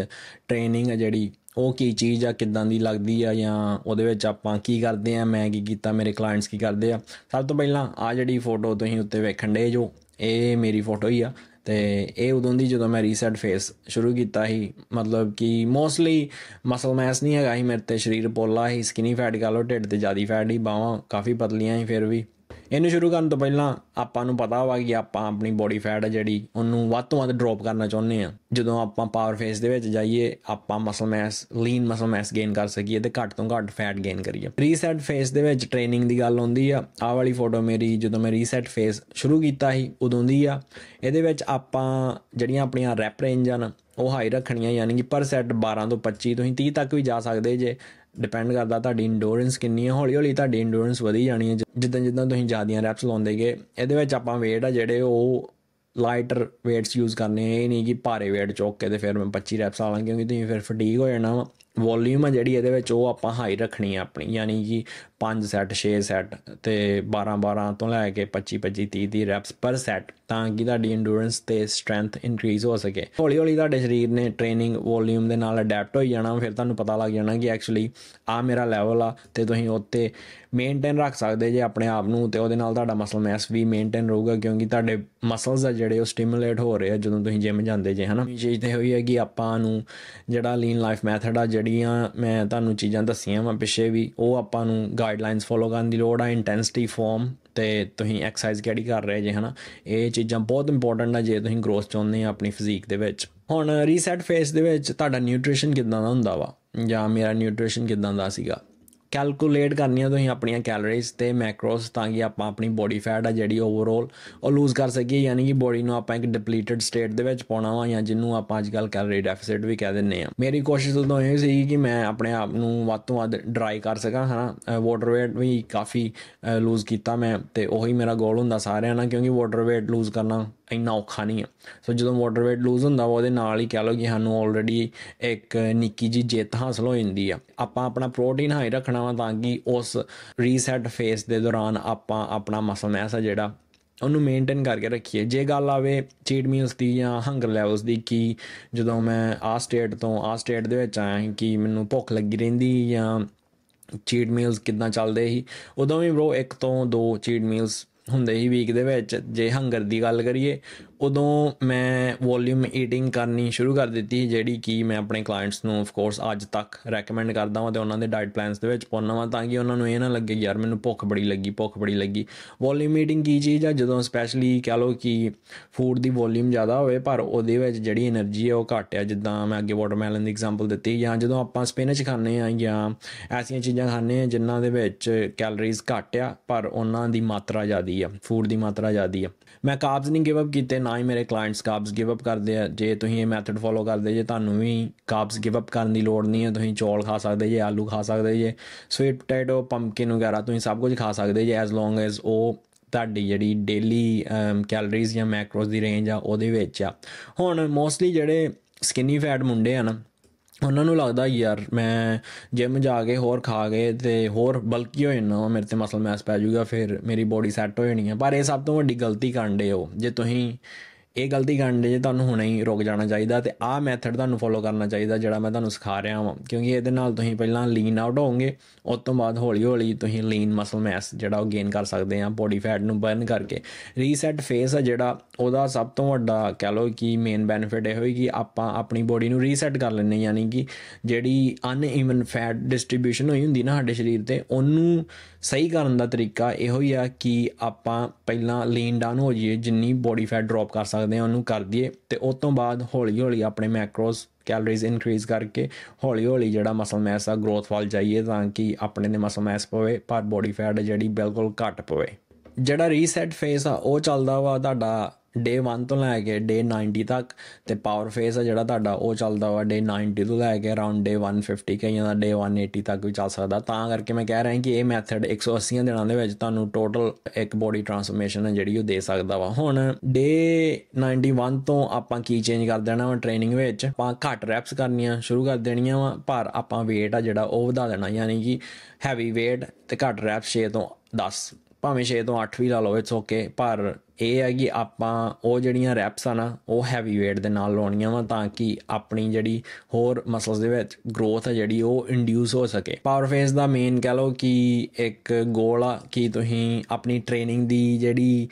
ਟ੍ਰੇਨਿੰਗ ਆ ਜਿਹੜੀ ਉਹ ਕੀ ਚੀਜ਼ ਆ ਕਿਦਾਂ ਦੀ ਲੱਗਦੀ ਆ ਜਾਂ ਉਹਦੇ ਵਿੱਚ ਆਪਾਂ ਕੀ ਕਰਦੇ ਆ ਮੈਂ ਕੀ ਕੀਤਾ ਮੇਰੇ ਕਲਾਇੰਟਸ ਕੀ ਕਰਦੇ ਆ ਸਭ ਤੋਂ ਪਹਿਲਾਂ ਆ ਜਿਹੜੀ ਫੋਟੋ ਤੁਸੀਂ ਉੱਤੇ ਵੇਖਣ ਦੇ ਜੋ ਇਹ ਮੇਰੀ ਫੋਟੋ ਹੀ ਆ ਤੇ ਇਹ ਉਦੋਂ ਦੀ ਜਦੋਂ ਮੈਂ ਰੀਸੈਟ ਫੇਸ ਸ਼ੁਰੂ ਕੀਤਾ ਸੀ ਮਤਲਬ ਕਿ ਮੋਸਟਲੀ ਮਸਲ ਮੈਸ ਨਹੀਂ ਹੈਗਾ ਸੀ ਮੇਰੇ ਤੇ ਸਰੀਰ ਪੋਲਾ ਸੀ ਸਕਿਨੀ ਫੈਟ ਗਾਲੋ ਢਿੱਡ ਤੇ ਜਿਆਦਾ ਫੈਟ ਹੀ ਬਾਹਾਂ ਕਾਫੀ ਪਤਲੀਆਂ ਸੀ ਫਿਰ ਵੀ ਇਹਨੂੰ ਸ਼ੁਰੂ ਕਰਨ ਤੋਂ ਪਹਿਲਾਂ ਆਪਾਂ ਨੂੰ ਪਤਾ ਹੋਵੇ ਕਿ ਆਪਾਂ ਆਪਣੀ ਬੋਡੀ ਫੈਟ ਜਿਹੜੀ ਉਹਨੂੰ ਵੱਧ ਤੋਂ ਵੱਧ ਡ੍ਰੌਪ ਕਰਨਾ ਚਾਹੁੰਦੇ ਆ ਜਦੋਂ ਆਪਾਂ ਪਾਵਰ ਫੇਸ ਦੇ ਵਿੱਚ ਜਾਈਏ ਆਪਾਂ muscle mass lean muscle mass gain ਕਰ ਸਕੀਏ ਤੇ ਘੱਟ ਤੋਂ ਘੱਟ ਫੈਟ ਗੇਨ ਕਰੀਏ ਰੀਸੈਟ ਫੇਸ ਦੇ ਵਿੱਚ ਟ੍ਰੇਨਿੰਗ ਦੀ ਗੱਲ ਆਉਂਦੀ ਆ ਆਹ ਵਾਲੀ ਫੋਟੋ ਮੇਰੀ ਜਦੋਂ ਮੈਂ ਰੀਸੈਟ ਫੇਸ ਸ਼ੁਰੂ ਕੀਤਾ ਸੀ ਉਦੋਂ ਦੀ ਆ ਇਹਦੇ ਵਿੱਚ ਆਪਾਂ ਜਿਹੜੀਆਂ ਆਪਣੀਆਂ ਰੈਪ ਰੇਂਜਾਂ ਉਹ ਹਾਈ ਰੱਖਣੀਆਂ ਯਾਨੀ ਕਿ ਪਰ ਸੈਟ 12 ਤੋਂ 25 ਤੁਸੀਂ 30 ਤੱਕ ਵੀ ਜਾ ਸਕਦੇ ਜੇ ਡਿਪੈਂਡ ਕਰਦਾ ਤੁਹਾਡੀ ਇੰਡੋਰੈਂਸ ਕਿੰਨੀ ਹੈ ਹੌਲੀ ਹੌਲੀ ਤੁਹਾਡੀ ਇੰਡੋਰੈਂਸ ਵਧੀ ਜਾਣੀ ਹੈ ਜਿੱਦਾਂ ਜਿੱਦਾਂ ਤੁਸੀਂ ਜ਼ਿਆਦੀਆਂ ਰੈਪਸ ਲਾਉਂਦੇ ਗਏ ਇਹਦੇ ਵਿੱਚ ਆਪਾਂ weight ਆ ਜਿਹੜੇ ਉਹ ਲਾਈਟਰ weights ਯੂਜ਼ ਕਰਨੇ ਇਹ ਨਹੀਂ ਕਿ ਭਾਰੇ weight ਚੁੱਕ ਕੇ ਤੇ ਫਿਰ ਮੈਂ 25 ਰੈਪਸ ਆ ਲਾਂ ਕਿਉਂਕਿ ਤੁਸੀਂ ਫਿਰ ਫਟੀਗ ਹੋ ਜਾਣਾ ਵਾ ਵੋਲਿਊਮ ਆ ਜਿਹੜੀ ਇਹਦੇ ਵਿੱਚ ਉਹ ਆਪਾਂ ਹਾਈ ਰੱਖਣੀ ਆ ਆਪਣੀ ਯਾਨੀ ਕਿ 5 ਸੈੱਟ 6 ਸੈੱਟ ਤੇ 12 12 ਤੋਂ ਲੈ ਕੇ 25 25 30 ਦੀ ਰੈਪਸ ਪਰ ਸੈੱਟ ਤਾਂ ਕਿ ਤੁਹਾਡੀ ਐਂਡੂਰੈਂਸ ਤੇ ਸਟਰੈਂਥ ਇਨਕਰੀਜ਼ ਹੋ ਸਕੇ ਹੌਲੀ ਹੌਲੀ ਤੁਹਾਡੇ ਸਰੀਰ ਨੇ ਟ੍ਰੇਨਿੰਗ ਵੋਲਿਊਮ ਦੇ ਨਾਲ ਅਡਾਪਟ ਹੋ ਜਾਣਾ ਫਿਰ ਤੁਹਾਨੂੰ ਪਤਾ ਲੱਗ ਜਾਣਾ ਕਿ ਐਕਚੁਅਲੀ ਆ ਮੇਰਾ ਲੈਵਲ ਆ ਤੇ ਤੁਸੀਂ ਉੱਤੇ ਮੇਨਟੇਨ ਰੱਖ ਸਕਦੇ ਜੇ ਆਪਣੇ ਆਪ ਨੂੰ ਤੇ ਉਹਦੇ ਨਾਲ ਤੁਹਾਡਾ ਮਸਲ ਮੈਸ ਵੀ ਮੇਨਟੇਨ ਰਹੂਗਾ ਕਿਉਂਕਿ ਤੁਹਾਡੇ ਮਸਲਸ ਆ ਜਿਹੜੇ ਉਹ ਸਟਿਮੂਲੇਟ ਹੋ ਰਹੇ ਆ ਜਦੋਂ ਤੁਸੀਂ ਜਿਮ ਜਾਂਦੇ ਜੇ ਹਨਾ ਚੀਜ਼ ਤੇ ਹੋਈ ਹੈ ਕਿ ਆਪਾਂ ਨੂੰ ਜਿਹੜਾ ਲੀਨ ਲਾਈਫ ਮੈਥਡ ਆ ਜਿਹੜੀਆਂ ਮੈਂ ਤੁਹਾਨੂੰ ਚੀਜ਼ਾਂ ਦੱਸੀਆਂ ਵਾ ਪਿੱਛੇ ਵੀ ਉਹ ਆਪਾਂ ਨੂੰ ਗਾ ਗਾਈਡਲਾਈਨਸ ਫੋਲੋ ਕਰਨ ਦੀ ਲੋੜ ਆ ਇੰਟੈਂਸਿਟੀ ਫਾਰਮ ਤੇ ਤੁਸੀਂ ਐਕਸਰਸਾਈਜ਼ ਕਿਹੜੀ ਕਰ ਰਹੇ ਜੇ ਹਨਾ ਇਹ ਚੀਜ਼ਾਂ ਬਹੁਤ ਇੰਪੋਰਟੈਂਟ ਆ ਜੇ ਤੁਸੀਂ ਗਰੋਥ ਚਾਹੁੰਦੇ ਆ ਆਪਣੀ ਫਿਜ਼ੀਕ ਦੇ ਵਿੱਚ ਹੁਣ ਰੀਸੈਟ ਫੇਸ ਦੇ ਵਿੱਚ ਤੁਹਾਡਾ ਨਿਊਟ੍ਰੀਸ਼ਨ ਕਿਦਾਂ ਦਾ ਹੁੰਦਾ ਵਾ ਜਾਂ ਮੇਰਾ ਨਿਊਟ੍ਰੀਸ਼ਨ ਕਿਦਾਂ ਦਾ ਸੀਗਾ ਕੈਲਕੂਲੇਟ ਕਰਨੀਆਂ ਤੁਸੀਂ ਆਪਣੀਆਂ ਕੈਲਰੀਜ਼ ਤੇ ਮੈਕਰੋਸ ਤਾਂ ਕਿ ਆਪਾਂ ਆਪਣੀ ਬੋਡੀ ਫੈਟ ਆ ਜਿਹੜੀ ਓਵਰਆਲ ਉਹ ਲੂਜ਼ ਕਰ ਸਕੀਏ ਯਾਨੀ ਕਿ ਬੋਡੀ ਨੂੰ ਆਪਾਂ ਇੱਕ ਡਿਪਲੀਟਡ ਸਟੇਟ ਦੇ ਵਿੱਚ ਪਾਉਣਾ ਵਾ ਜਾਂ ਜਿਹਨੂੰ ਆਪਾਂ ਅੱਜਕੱਲ ਕੈਲਰੀ ਡੈਫਿਸਿਟ ਵੀ ਕਹਿ ਦਿੰਨੇ ਆ ਮੇਰੀ ਕੋਸ਼ਿਸ਼ ਤਾਂ ਇਹ ਸੀ ਕਿ ਮੈਂ ਆਪਣੇ ਆਪ ਨੂੰ ਵੱਧ ਤੋਂ ਵੱਧ ਡਰਾਈ ਕਰ ਸਕਾਂ ਹਨਾ ਵਾਟਰ weight ਵੀ ਕਾਫੀ ਲੂਜ਼ ਕੀਤਾ ਮੈਂ ਤੇ ਉਹੀ ਮੇਰਾ ਗੋਲ ਹੁੰਦਾ ਸਾਰਿਆਂ ਨਾਲ ਕਿਉਂਕਿ ਵਾਟਰ weight ਲੂਜ਼ ਕਰਨਾ ਇੰਨਾ ਔਖਾ ਨਹੀਂ ਆ ਸੋ ਜਦੋਂ ਵਾਟਰ weight ਲੂਜ਼ ਹੁੰਦਾ ਵਾ ਉਹਦੇ ਨਾਲ ਹੀ ਕਹਿ ਲਓ ਕਿ ਸਾਨੂੰ ਆਲਰੇਡੀ ਇੱਕ ਨਿੱਕੀ ਜੀ ਜਿੱਤ ਹਾਸਲ ਹੋ ਜਾਂਦੀ ਆ ਆਪਾਂ ਆਪਣਾ ਪ੍ਰੋਟੀਨ ਹਾਈ ਰੱਖਣਾ ਵਾ ਤਾਂ ਕਿ ਉਸ ਰੀਸੈਟ ਫੇਸ ਦੇ ਦੌਰਾਨ ਆਪਾਂ ਆਪਣਾ ਮਸਲ ਮੈਸ ਆ ਜਿਹੜਾ ਉਹਨੂੰ ਮੇਨਟੇਨ ਕਰਕੇ ਰੱਖੀਏ ਜੇ ਗੱਲ ਆਵੇ ਚੀਟ ਮੀਲਸ ਦੀ ਜਾਂ ਹੰਗਰ ਲੈਵਲਸ ਦੀ ਕਿ ਜਦੋਂ ਮੈਂ ਆ ਸਟੇਟ ਤੋਂ ਆ ਸਟੇਟ ਦੇ ਵਿੱਚ ਆਇਆ ਕਿ ਮੈਨੂੰ ਭੁੱਖ ਲੱਗੀ ਰਹਿੰਦੀ ਜਾਂ ਚੀਟ ਮੀਲਸ ਕਿੰਨਾ ਚੱਲਦੇ ਸੀ ਉਦੋਂ ਵੀ ਬ్రో ਇੱਕ ਤੋਂ ਦੋ ਚੀਟ ਮੀਲਸ ਹੁੰਦੇ ਹੀ ਵੀਕ ਦੇ ਵਿੱਚ ਜੇ ਹੰਗਰ ਦੀ ਗੱਲ ਕਰੀਏ ਉਦੋਂ ਮੈਂ ਵੋਲਿਊਮ ਈਟਿੰਗ ਕਰਨੀ ਸ਼ੁਰੂ ਕਰ ਦਿੱਤੀ ਜਿਹੜੀ ਕਿ ਮੈਂ ਆਪਣੇ ਕਲਾਇੰਟਸ ਨੂੰ ਆਫ ਕੋਰਸ ਅੱਜ ਤੱਕ ਰეკਮੈਂਡ ਕਰਦਾ ਹਾਂ ਤੇ ਉਹਨਾਂ ਦੇ ਡਾਈਟ ਪਲਾਨਸ ਦੇ ਵਿੱਚ ਪਾਉਣਾ ਵਾ ਤਾਂ ਕਿ ਉਹਨਾਂ ਨੂੰ ਇਹ ਨਾ ਲੱਗੇ ਯਾਰ ਮੈਨੂੰ ਭੁੱਖ ਬੜੀ ਲੱਗੀ ਭੁੱਖ ਬੜੀ ਲੱਗੀ ਵੋਲਿਊਮ ਈਟਿੰਗ ਕੀ ਚੀਜ਼ ਆ ਜਦੋਂ ਸਪੈਸ਼ਲੀ ਕਹ ਲੋ ਕਿ ਫੂਡ ਦੀ ਵੋਲਿਊਮ ਜ਼ਿਆਦਾ ਹੋਵੇ ਪਰ ਉਹਦੇ ਵਿੱਚ ਜਿਹੜੀ એનર્ਜੀ ਹੈ ਉਹ ਘਟ ਆ ਜਿੱਦਾਂ ਮੈਂ ਅੱਗੇ ਵਾਟਰਮੈਲਨ ਦੀ ਐਗਜ਼ਾਮਪਲ ਦਿੱਤੀ ਜਾਂ ਜਦੋਂ ਆਪਾਂ ਸਪਿਨਚ ਖਾਂਦੇ ਆ ਜਾਂ ਐਸੀਆਂ ਚੀਜ਼ਾਂ ਖਾਂਦੇ ਆ ਜਿਨ੍ਹਾਂ ਦੇ ਵਿੱਚ ਕੈਲਰੀਜ਼ ਘਟ ਆ ਪਰ ਉਹਨਾਂ ਦੀ ਮਾਤਰਾ ਜ਼ਿਆਦੀ ਆ ਫੂਡ ਦੀ ਮਾਤਰਾ ਜ਼ਿਆਦੀ ਆ ਮੈਂ ਕਾਰਬਸ ਨਹੀਂ ਗਿਵ ਅਪ ਕੀਤੇ ਨਾ ਤਾਂ ਹੀ ਮੇਰੇ ਕਲਾਇੰਟਸ ਕਾਬਸ ਗਿਵ ਅਪ ਕਰਦੇ ਆ ਜੇ ਤੁਸੀਂ ਇਹ ਮੈਥਡ ਫੋਲੋ ਕਰਦੇ ਜੇ ਤੁਹਾਨੂੰ ਵੀ ਕਾਬਸ ਗਿਵ ਅਪ ਕਰਨ ਦੀ ਲੋੜ ਨਹੀਂ ਹੈ ਤੁਸੀਂ ਚੌਲ ਖਾ ਸਕਦੇ ਜੇ ਆਲੂ ਖਾ ਸਕਦੇ ਜੇ ਸਵੀਟ ਪੋਟੈਟੋ ਪੰਪਕਿਨ ਵਗੈਰਾ ਤੁਸੀਂ ਸਭ ਕੁਝ ਖਾ ਸਕਦੇ ਜੇ ਐਸ ਲੌਂਗ ਐਸ ਉਹ ਤੁਹਾਡੀ ਜਿਹੜੀ ਡੇਲੀ ਕੈਲਰੀਜ਼ ਜਾਂ ਮੈਕਰੋਸ ਦੀ ਰੇਂਜ ਆ ਉਹਦੇ ਵਿੱਚ ਆ ਹੁਣ ਮੋਸਟਲੀ ਜਿਹੜੇ ਸਕਿਨੀ ਫੈਟ ਮੁੰਡੇ ਆ ਨਾ ਉਹਨਾਂ ਨੂੰ ਲੱਗਦਾ ਯਾਰ ਮੈਂ ਜਿਮ ਜਾ ਕੇ ਹੋਰ ਖਾ ਕੇ ਤੇ ਹੋਰ ਬਲਕੀ ਹੋ ਜਾਣਾ ਮੇਰੇ ਤੇ ਮਸਲ ਮੈਸ ਪੈ ਜਾਊਗਾ ਫਿਰ ਮੇਰੀ ਬੋਡੀ ਸੈੱਟ ਹੋ ਜਾਣੀ ਹੈ ਪਰ ਇਹ ਸਭ ਤੋਂ ਵੱਡੀ ਗਲਤੀ ਦੇ ਹੋ ਜੇ ਤੁਸੀਂ ਇਹ ਗਲਤੀ ਕਰਨ ਦੇ ਜੇ ਤੁਹਾਨੂੰ ਹੁਣੇ ਹੀ ਰੁਕ ਜਾਣਾ ਚਾਹੀਦਾ ਤੇ ਆਹ ਮੈਥਡ ਤੁਹਾਨੂੰ ਫੋਲੋ ਕਰਨਾ ਚਾਹੀਦਾ ਜਿਹੜਾ ਮੈਂ ਤੁਹਾਨੂੰ ਸਿਖਾ ਰਿਹਾ ਹਾਂ ਕਿਉਂਕਿ ਇਹਦੇ ਨਾਲ ਤੁਸੀਂ ਪਹਿਲਾਂ ਲੀਨ ਆਊਟ ਹੋਵੋਗੇ ਉਸ ਤੋਂ ਬਾਅਦ ਹੌਲੀ-ਹੌਲੀ ਤੁਸੀਂ ਲੀਨ ਮਸਲ ਮੈਸ ਜਿਹੜਾ ਉਹ ਗੇਨ ਕਰ ਸਕਦੇ ਆ ਬੋਡੀ ਫੈਟ ਨੂੰ ਬਰਨ ਕਰਕੇ ਰੀਸੈਟ ਫੇਸ ਆ ਜਿਹੜਾ ਉਹਦਾ ਸਭ ਤੋਂ ਵੱਡਾ ਕਹ ਲੋ ਕਿ ਮੇਨ ਬੈਨੀਫਿਟ ਇਹ ਹੋਈ ਕਿ ਆਪਾਂ ਆਪਣੀ ਬੋਡੀ ਨੂੰ ਰੀਸੈਟ ਕਰ ਲੈਣੇ ਯਾਨੀ ਕਿ ਜਿਹੜੀ ਅਨਈਵਨ ਫੈਟ ਡਿਸਟ੍ਰੀਬਿਊਸ਼ਨ ਹੋਈ ਹੁੰਦੀ ਨਾ ਸਾਡੇ ਸਰੀਰ ਤੇ ਉਹਨੂੰ ਸਹੀ ਕਰਨ ਦਾ ਤਰੀਕਾ ਇਹੋ ਹੀ ਆ ਕਿ ਆਪਾਂ ਪਹਿਲਾਂ ਲੀਨ ਡਾਊਨ ਹੋ ਜਾਈਏ ਜਿੰਨੀ ਬੋਡੀ ਫੈਟ ਡ੍ਰੌਪ ਕਰ ਸਕਦੇ ਆ ਉਹਨੂੰ ਕਰ ਦਈਏ ਤੇ ਉਸ ਤੋਂ ਬਾਅਦ ਹੌਲੀ ਹੌਲੀ ਆਪਣੇ ਮੈਕਰੋਸ ਕੈਲਰੀਜ਼ ਇਨਕਰੀਜ਼ ਕਰਕੇ ਹੌਲੀ ਹੌਲੀ ਜਿਹੜਾ ਮਸਲ ਮੈਸ ਆ ਗਰੋਥ ਵੱਲ ਜਾਈਏ ਤਾਂ ਕਿ ਆਪਣੇ ਦੇ ਮਸਲ ਮੈਸ ਪਵੇ ਪਰ ਬੋਡੀ ਫੈਟ ਜਿਹੜੀ ਬਿਲਕੁਲ ਘਟ ਪਵੇ ਜਿਹੜਾ ਰੀਸੈਟ ਫੇਸ ਆ ਉਹ ਚੱਲਦਾ ਵਾ ਤੁਹਾਡਾ ਡੇ 1 ਤੋਂ ਲੈ ਕੇ ਡੇ 90 ਤੱਕ ਤੇ ਪਾਵਰ ਫੇਸ ਆ ਜਿਹੜਾ ਤੁਹਾਡਾ ਉਹ ਚੱਲਦਾ ਵਾ ਡੇ 90 ਤੋਂ ਲੈ ਕੇ ਅਰਾਊਂਡ ਡੇ 150 ਕਈਆਂ ਦਾ ਡੇ 180 ਤੱਕ ਵੀ ਚੱਲ ਸਕਦਾ ਤਾਂ ਕਰਕੇ ਮੈਂ ਕਹਿ ਰਿਹਾ ਕਿ ਇਹ ਮੈਥਡ 180 ਦਿਨਾਂ ਦੇ ਵਿੱਚ ਤੁਹਾਨੂੰ ਟੋਟਲ ਇੱਕ ਬੋਡੀ ਟਰਾਂਸਫਰਮੇਸ਼ਨ ਹੈ ਜਿਹੜੀ ਉਹ ਦੇ ਸਕਦਾ ਵਾ ਹੁਣ ਡੇ 91 ਤੋਂ ਆਪਾਂ ਕੀ ਚੇਂਜ ਕਰ ਦੇਣਾ ਵਾ ਟ੍ਰੇਨਿੰਗ ਵਿੱਚ ਆਪਾਂ ਘੱਟ ਰੈਪਸ ਕਰਨੀਆਂ ਸ਼ੁਰੂ ਕਰ ਦੇਣੀਆਂ ਵਾ ਪਰ ਆਪਾਂ weight ਆ ਜਿਹੜਾ ਉਹ ਵਧਾ ਦੇਣਾ ਯਾਨੀ ਕਿ ਹੈਵੀ weight ਤੇ ਘੱਟ ਰੈਪਸ 6 ਤੋਂ 10 ਭਾਵੇਂ 6 ਤੋਂ 8 ਵੀ ਲਾ ਲਓ ਇਟਸ ਓਕੇ ਪਰ ਇਹ ਹੈ ਕਿ ਆਪਾਂ ਉਹ ਜਿਹੜੀਆਂ ਰੈਪਸ ਆ ਨਾ ਉਹ ਹੈਵੀ weight ਦੇ ਨਾਲ ਲਾਉਣੀਆਂ ਵਾ ਤਾਂ ਕਿ ਆਪਣੀ ਜਿਹੜੀ ਹੋਰ ਮਸਲਸ ਦੇ ਵਿੱਚ ਗਰੋਥ ਹੈ ਜਿਹੜੀ ਉਹ ਇੰਡਿਊਸ ਹੋ ਸਕੇ ਪਾਵਰ ਫੇਸ ਦਾ ਮੇਨ ਕਹ ਲਓ ਕਿ ਇੱਕ ਗੋਲ ਆ ਕਿ ਤੁਸੀਂ ਆਪਣੀ ਟ੍ਰੇਨਿੰਗ ਦੀ ਜਿਹੜੀ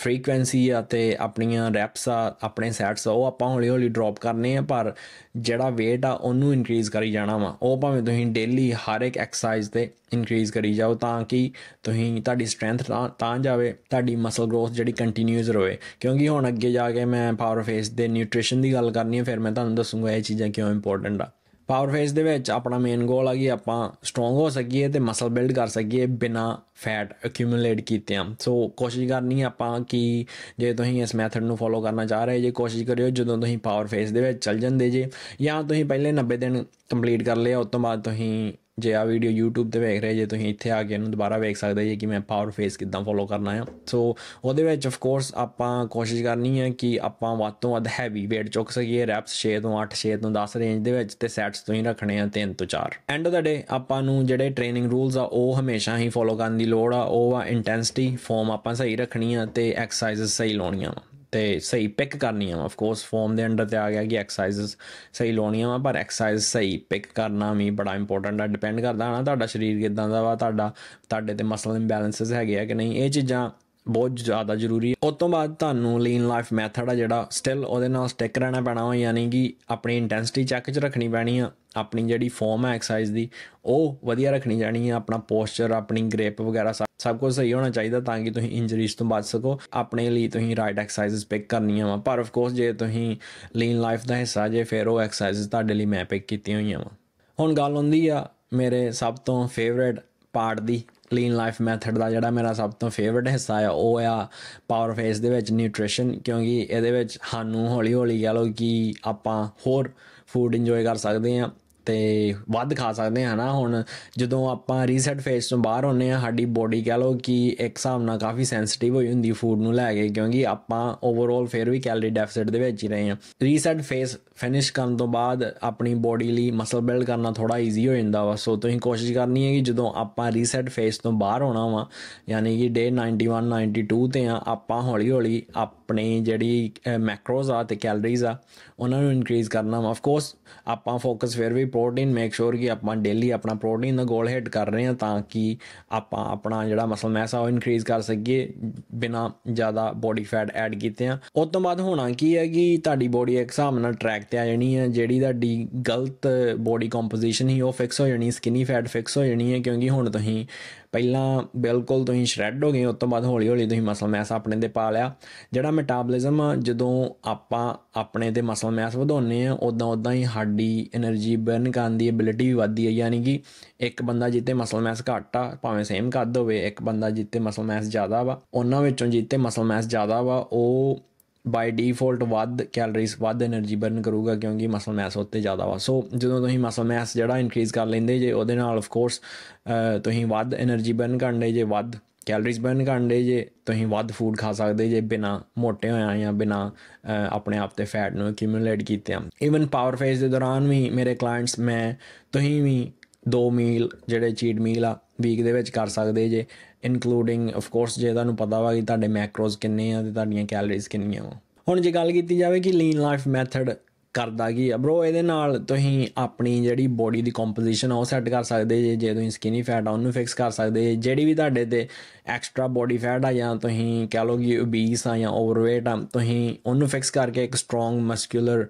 ਫ੍ਰੀਕੁਐਂਸੀ ਆ ਤੇ ਆਪਣੀਆਂ ਰੈਪਸ ਆ ਆਪਣੇ ਸੈਟਸ ਉਹ ਆਪਾਂ ਹੌਲੀ ਹੌਲੀ ਡ੍ਰੌਪ ਕਰਨੇ ਆ ਪਰ ਜਿਹੜਾ weight ਆ ਉਹਨੂੰ ਇਨਕਰੀਜ਼ ਕਰੀ ਜਾਣਾ ਵਾ ਉਹ ਭਾਵੇਂ ਤੁਸੀਂ ਡੇਲੀ ਹਰ ਇੱਕ ਐਕਸਰਸਾਈਜ਼ ਤੇ ਇਨਕਰੀਜ਼ ਕਰੀ ਜਾਓ ਤਾਂ ਕਿ ਤੁਸੀਂ ਤੁਹਾਡੀ ਸਟਰੈਂਥ ਤਾਂ ਜਾਵੇ ਤੁਹਾਡੀ ਮਸਲ ਗਰੋਥ ਜਿਹੜੀ ਕੰਟੀਨਿਊਸ ਰਹੇ ਕਿਉਂਕਿ ਹੁਣ ਅੱਗੇ ਜਾ ਕੇ ਮੈਂ ਪਾਵਰ ਫੇਸ ਦੇ ਨਿਊਟ੍ਰੀਸ਼ਨ ਦੀ ਗੱਲ ਕਰਨੀ ਹੈ ਫਿਰ ਮੈਂ ਤੁਹਾਨੂੰ ਦੱਸੂਗਾ ਇਹ ਚੀਜ਼ਾਂ ਕਿਉਂ ਇੰਪੋਰਟੈਂਟ ਆ ਪਾਵਰ ਫੇਸ ਦੇ ਵਿੱਚ ਆਪਣਾ ਮੇਨ ਗੋਲ ਆ ਕਿ ਆਪਾਂ ਸਟਰੋਂਗ ਹੋ ਸਕੀਏ ਤੇ ਮਸਲ ਬਿਲਡ ਕਰ ਸਕੀਏ ਬਿਨਾ ਫੈਟ ਅਕਿਊਮੂਲੇਟ ਕੀਤੇ ਆ ਸੋ ਕੋਸ਼ਿਸ਼ ਕਰਨੀ ਹੈ ਆਪਾਂ ਕਿ ਜੇ ਤੁਸੀਂ ਇਸ ਮੈਥਡ ਨੂੰ ਫੋਲੋ ਕਰਨਾ ਚਾਹ ਰਹੇ ਜੇ ਕੋਸ਼ਿਸ਼ ਕਰਿਓ ਜਦੋਂ ਤੁਸੀਂ ਪਾਵਰ ਫੇਸ ਦੇ ਵਿੱਚ ਚੱਲ ਜਾਂਦੇ ਜੇ ਜਾਂ ਤੁਸੀਂ ਪਹਿਲੇ 90 ਦਿਨ ਕੰਪਲੀਟ ਕਰ ਲਿਆ ਉਸ ਤੋਂ ਬਾਅਦ ਤੁਸੀਂ ਜੇ ਆ ਵੀਡੀਓ YouTube ਤੇ ਵੇਖ ਰਹੇ ਜੇ ਤੁਸੀਂ ਇੱਥੇ ਆ ਕੇ ਇਹਨੂੰ ਦੁਬਾਰਾ ਵੇਖ ਸਕਦੇ ਜੇ ਕਿ ਮੈਂ ਪਾਵਰ ਫੇਸ ਕਿਦਾਂ ਫੋਲੋ ਕਰਨਾ ਹੈ ਸੋ ਉਹਦੇ ਵਿੱਚ ਆਫ ਕੋਰਸ ਆਪਾਂ ਕੋਸ਼ਿਸ਼ ਕਰਨੀ ਹੈ ਕਿ ਆਪਾਂ ਵੱਧ ਤੋਂ ਵੱਧ ਹੈਵੀ weight ਚੁੱਕ ਸਕੀਏ ਰੈਪਸ 6 ਤੋਂ 8 6 ਤੋਂ 10 ਰੇਂਜ ਦੇ ਵਿੱਚ ਤੇ ਸੈਟਸ ਤੁਸੀਂ ਰੱਖਣੇ ਆ 3 ਤੋਂ 4 ਐਂਡ ਆਫ ਦਾ ਡੇ ਆਪਾਂ ਨੂੰ ਜਿਹੜੇ ਟ੍ਰੇਨਿੰਗ ਰੂਲਸ ਆ ਉਹ ਹਮੇਸ਼ਾ ਹੀ ਫੋਲੋ ਕਰਨ ਦੀ ਲੋੜ ਆ ਉਹ ਆ ਇੰਟੈਂਸਿਟੀ ਫਾਰਮ ਆਪਾਂ ਸਹੀ ਰੱਖਣੀ ਆ ਤੇ ਐਕਸਰਸਾਈਜ਼ ਸਹੀ ਲਾਉਣੀਆਂ ਆ ਤੇ ਸਹੀ ਪਿਕ ਕਰਨੀਆਂ ਆਫ ਕੋਰਸ ਫਾਰਮ ਦੇ ਅੰਡਰ ਤੇ ਆ ਗਿਆ ਕਿ ਐਕਸਰਸਾਈਜ਼ ਸਹੀ ਲਾਉਣੀਆਂ ਆ ਪਰ ਐਕਸਰਸਾਈਜ਼ ਸਹੀ ਪਿਕ ਕਰਨਾ ਵੀ ਬੜਾ ਇੰਪੋਰਟੈਂਟ ਆ ਡਿਪੈਂਡ ਕਰਦਾ ਹਨਾ ਤੁਹਾਡਾ ਸਰੀਰ ਕਿਦਾਂ ਦਾ ਵਾ ਤੁਹਾਡਾ ਤੁਹਾਡੇ ਤੇ ਮਸਲ ਇੰਬੈਲੈਂਸਸ ਹੈਗੇ ਆ ਕਿ ਨਹੀਂ ਇਹ ਚੀਜ਼ਾਂ ਬਹੁਤ ਜ਼ਿਆਦਾ ਜ਼ਰੂਰੀ ਹੈ ਉਸ ਤੋਂ ਬਾਅਦ ਤੁਹਾਨੂੰ ਲੀਨ ਲਾਈਫ ਮੈਥਡ ਆ ਜਿਹੜਾ ਸਟਿਲ ਉਹਦੇ ਨਾਲ ਸਟਿਕ ਰਹਿਣਾ ਪੈਣਾ ਹੋ ਯਾਨੀ ਕਿ ਆਪਣੀ ਇੰਟੈਂਸਿਟੀ ਚੈੱਕ 'ਚ ਰੱਖਣੀ ਪੈਣੀ ਆ ਆਪਣੀ ਜਿਹੜੀ ਫਾਰਮ ਹੈ ਐਕਸਰਸਾਈਜ਼ ਦੀ ਉਹ ਵਧੀਆ ਰੱਖਣੀ ਜਾਣੀ ਹੈ ਆਪਣਾ ਪੋਸਚਰ ਆਪਣੀ ਗ੍ਰਿਪ ਵਗੈਰਾ ਸਭ ਕੁਝ ਸਹੀ ਹੋਣਾ ਚਾਹੀਦਾ ਤਾਂ ਕਿ ਤੁਸੀਂ ਇੰਜਰੀਜ਼ ਤੋਂ ਬਚ ਸਕੋ ਆਪਣੇ ਲਈ ਤੁਸੀਂ ਰਾਈਟ ਐਕਸਰਸਾਈਜ਼ ਪਿਕ ਕਰਨੀਆਂ ਵਾ ਪਰ ਆਫ ਕੋਰਸ ਜੇ ਤੁਸੀਂ ਲੀਨ ਲਾਈਫ ਦਾ ਹਿੱਸਾ ਜੇ ਫਿਰ ਉਹ ਐਕਸਰਸਾਈਜ਼ ਤੁਹਾਡੇ ਲਈ ਮੈਂ ਪਿਕ ਕੀਤੀਆਂ ਹੋਈਆਂ ਵਾ ਹੁਣ ਗੱਲ ਹੁੰਦੀ ਆ ਮੇਰੇ ਸਭ ਤੋਂ favourite part the clean life method ਦਾ ਜਿਹੜਾ ਮੇਰਾ ਸਭ ਤੋਂ ਫੇਵਰਿਟ ਹਿੱਸਾ ਆ ਉਹ ਆ ਪਾਵਰ ਫੇਸ ਦੇ ਵਿੱਚ ਨਿਊਟ੍ਰੀਸ਼ਨ ਕਿਉਂਕਿ ਇਹਦੇ ਵਿੱਚ ਸਾਨੂੰ ਹੌਲੀ ਹੌਲੀ ਗੱਲ ਹੋ ਕਿ ਆਪਾਂ ਹੋਰ ਫੂਡ ਇੰਜੋਏ ਕਰ ਸਕਦੇ ਆ ਤੇ ਵੱਧ ਖਾ ਸਕਦੇ ਹਾਂ ਨਾ ਹੁਣ ਜਦੋਂ ਆਪਾਂ ਰੀਸੈਟ ਫੇਸ ਤੋਂ ਬਾਹਰ ਹੁੰਨੇ ਆ ਸਾਡੀ ਬੋਡੀ ਕਹ ਲੋ ਕਿ ਇੱਕ ਹਿਸਾਬ ਨਾਲ ਕਾਫੀ ਸੈਂਸਿਟਿਵ ਹੋਈ ਹੁੰਦੀ ਫੂਡ ਨੂੰ ਲੈ ਕੇ ਕਿਉਂਕਿ ਆਪਾਂ ਓਵਰਆਲ ਫੇਰ ਵੀ ਕੈਲਰੀ ਡੈਫਿਸਿਟ ਦੇ ਵਿੱਚ ਹੀ ਰਹੇ ਆ ਰੀਸੈਟ ਫੇਸ ਫਿਨਿਸ਼ ਕਰਨ ਤੋਂ ਬਾਅਦ ਆਪਣੀ ਬੋਡੀ ਲਈ ਮਸਲ ਬਿਲਡ ਕਰਨਾ ਥੋੜਾ ਈਜ਼ੀ ਹੋ ਜਾਂਦਾ ਵਾ ਸੋ ਤੁਸੀਂ ਕੋਸ਼ਿਸ਼ ਕਰਨੀ ਹੈ ਕਿ ਜਦੋਂ ਆਪਾਂ ਰੀਸੈਟ ਫੇਸ ਤੋਂ ਬਾਹਰ ਹੋਣਾ ਵਾ ਯਾਨੀ ਕਿ ਡੇ 91 92 ਤੇ ਆ ਆਪਾਂ ਹੌਲੀ ਹੌਲੀ ਆਪਣੇ ਜਿਹੜੀ ਮੈਕਰੋਜ਼ ਆ ਤੇ ਕੈਲਰੀਜ਼ ਆ ਉਹਨਾਂ ਨੂੰ ਇਨਕਰੀਜ਼ ਕਰਨਾ ਆਫ ਕੋਰਸ ਆਪਾਂ ਫੋਕਸ ਫੇਰ ਵੀ ਪ੍ਰੋਟੀਨ ਮੇਕ ਸ਼ੋਰ ਕਿ ਆਪਾਂ ਡੇਲੀ ਆਪਣਾ ਪ੍ਰੋਟੀਨ ਦਾ ਗੋਲ ਹਿੱਟ ਕਰ ਰਹੇ ਹਾਂ ਤਾਂ ਕਿ ਆਪਾਂ ਆਪਣਾ ਜਿਹੜਾ ਮਸਲ ਮੈਸ ਆ ਉਹ ਇਨਕਰੀਜ਼ ਕਰ ਸਕੀਏ ਬਿਨਾ ਜ਼ਿਆਦਾ ਬੋਡੀ ਫੈਟ ਐਡ ਕੀਤੇ ਆ ਉਸ ਤੋਂ ਬਾਅਦ ਹੋਣਾ ਕੀ ਹੈ ਕਿ ਤੁਹਾਡੀ ਬੋਡੀ ਇੱਕ ਹਿਸਾਬ ਨਾਲ ਟਰੈਕ ਤੇ ਆ ਜਾਣੀ ਹੈ ਜਿਹੜੀ ਤੁਹਾਡੀ ਗਲਤ ਬੋਡੀ ਕੰਪੋਜੀਸ਼ਨ ਹੀ ਉਹ ਫਿਕਸ ਹੋ ਜਾਣੀ ਸਕਿਨੀ ਫੈਟ ਫਿਕਸ ਹੋ ਜਾਣੀ ਹੈ ਕਿਉਂਕਿ ਹੁਣ ਤੁਸੀਂ ਪਹਿਲਾਂ ਬਿਲਕੁਲ ਤੁਸੀਂ ਸ਼੍ਰੈਡ ਹੋ ਗਏ ਉਸ ਤੋਂ ਬਾਅਦ ਹੌਲੀ ਹੌਲੀ ਤੁਸੀਂ ਮਸਲ ਮੈਸ ਆਪਣੇ ਦੇ ਪਾ ਲਿਆ ਜਿਹੜਾ ਮੈਟਾਬੋਲਿਜ਼ਮ ਜਦੋਂ ਆਪਾਂ ਆਪਣੇ ਦੇ ਮਸਲ ਮੈਸ ਵਧਾਉਨੇ ਆ ਉਦਾਂ ਉਦਾਂ ਹੀ ਹੱਡੀ એનર્ਜੀ ਬਰਨ ਕਰਨ ਦੀ ਐਬਿਲਿਟੀ ਵੀ ਵੱਧਦੀ ਹੈ ਯਾਨੀ ਕਿ ਇੱਕ ਬੰਦਾ ਜਿੱਤੇ ਮਸਲ ਮੈਸ ਘੱਟ ਆ ਭਾਵੇਂ ਸੇਮ ਕੱਦ ਹੋਵੇ ਇੱਕ ਬੰਦਾ ਜਿੱਤੇ ਮਸਲ ਮੈਸ ਜ਼ਿਆਦਾ ਵਾ ਉਹਨਾਂ ਵਿੱਚੋਂ ਜਿੱਤੇ ਮਸਲ ਮੈਸ ਜ਼ਿਆਦਾ ਵਾ ਉਹ ਬਾਈ ਡਿਫਾਲਟ ਵੱਧ ਕੈਲਰੀਜ਼ ਵੱਧ એનર્ਜੀ ਬਰਨ ਕਰੂਗਾ ਕਿਉਂਕਿ ਮਸਲ ਮੈਸ ਉੱਤੇ ਜ਼ਿਆਦਾ ਵਾ ਸੋ ਜਦੋਂ ਤੁਸੀਂ ਮਸਲ ਮੈਸ ਜਿਹੜਾ ਇਨਕਰੀਜ਼ ਕਰ ਲੈਂਦੇ ਜੇ ਉਹਦੇ ਨਾਲ ਆਫ ਕੋਰਸ ਤੁਸੀਂ ਵੱਧ એનર્ਜੀ ਬਰਨ ਕਰਨਦੇ ਜੇ ਵੱਧ ਕੈਲਰੀਜ਼ ਬਰਨ ਕਰਨਦੇ ਜੇ ਤੁਸੀਂ ਵੱਧ ਫੂਡ ਖਾ ਸਕਦੇ ਜੇ ਬਿਨਾ ਮੋਟੇ ਹੋਇਆ ਜਾਂ ਬਿਨਾ ਆਪਣੇ ਆਪ ਤੇ ਫੈਟ ਨੂੰ ਅਕਿਊਮੂਲੇਟ ਕੀਤੇ ਆ ਇਵਨ ਪਾਵਰ ਫੇਸ ਦੇ ਦੌਰਾਨ ਵੀ ਮੇਰੇ ਕਲਾਇੰਟਸ ਮੈਂ ਤੁਸੀਂ ਵੀ ਦੋ ਮੀਲ ਜਿਹੜੇ ਚੀਟ ਮੀਲ ਆ ਵੀਕ ਦੇ ਵਿੱਚ ਕਰ ਸਕਦੇ ਜੇ ਇਨਕਲੂਡਿੰਗ ਆਫ ਕੋਰਸ ਜੇ ਤੁਹਾਨੂੰ ਪਤਾ ਵਾ ਕਿ ਤੁਹਾਡੇ ਮੈਕਰੋਜ਼ ਕਿੰਨੇ ਆ ਤੇ ਤੁਹਾਡੀਆਂ ਕੈਲਰੀਜ਼ ਕਿੰਨੀਆਂ ਆ ਹੁਣ ਜੇ ਗੱਲ ਕੀਤੀ ਜਾਵੇ ਕਿ ਲੀਨ ਲਾਈਫ ਮੈਥਡ ਕਰਦਾ ਕੀ ਆ ਬ్రో ਇਹਦੇ ਨਾਲ ਤੁਸੀਂ ਆਪਣੀ ਜਿਹੜੀ ਬੋਡੀ ਦੀ ਕੰਪੋਜੀਸ਼ਨ ਆ ਉਹ ਸੈੱਟ ਕਰ ਸਕਦੇ ਜੇ ਜੇ ਤੁਸੀਂ ਸਕਿਨੀ ਫੈਟ ਆ ਉਹਨੂੰ ਫਿਕਸ ਕਰ ਸਕਦੇ ਜਿਹੜੀ ਵੀ ਤੁਹਾਡੇ ਤੇ ਐਕਸਟਰਾ ਬੋਡੀ ਫੈਟ ਆ ਜਾਂ ਤੁਸੀਂ ਕਹ ਲੋ ਕਿ ਓਬੀਸ ਆ ਜਾਂ ਓਵਰਵੇਟ ਆ ਤੁਸੀਂ ਉਹਨੂੰ ਫਿਕਸ ਕਰਕੇ ਇੱਕ ਸਟਰੋਂਗ ਮਸਕੂਲਰ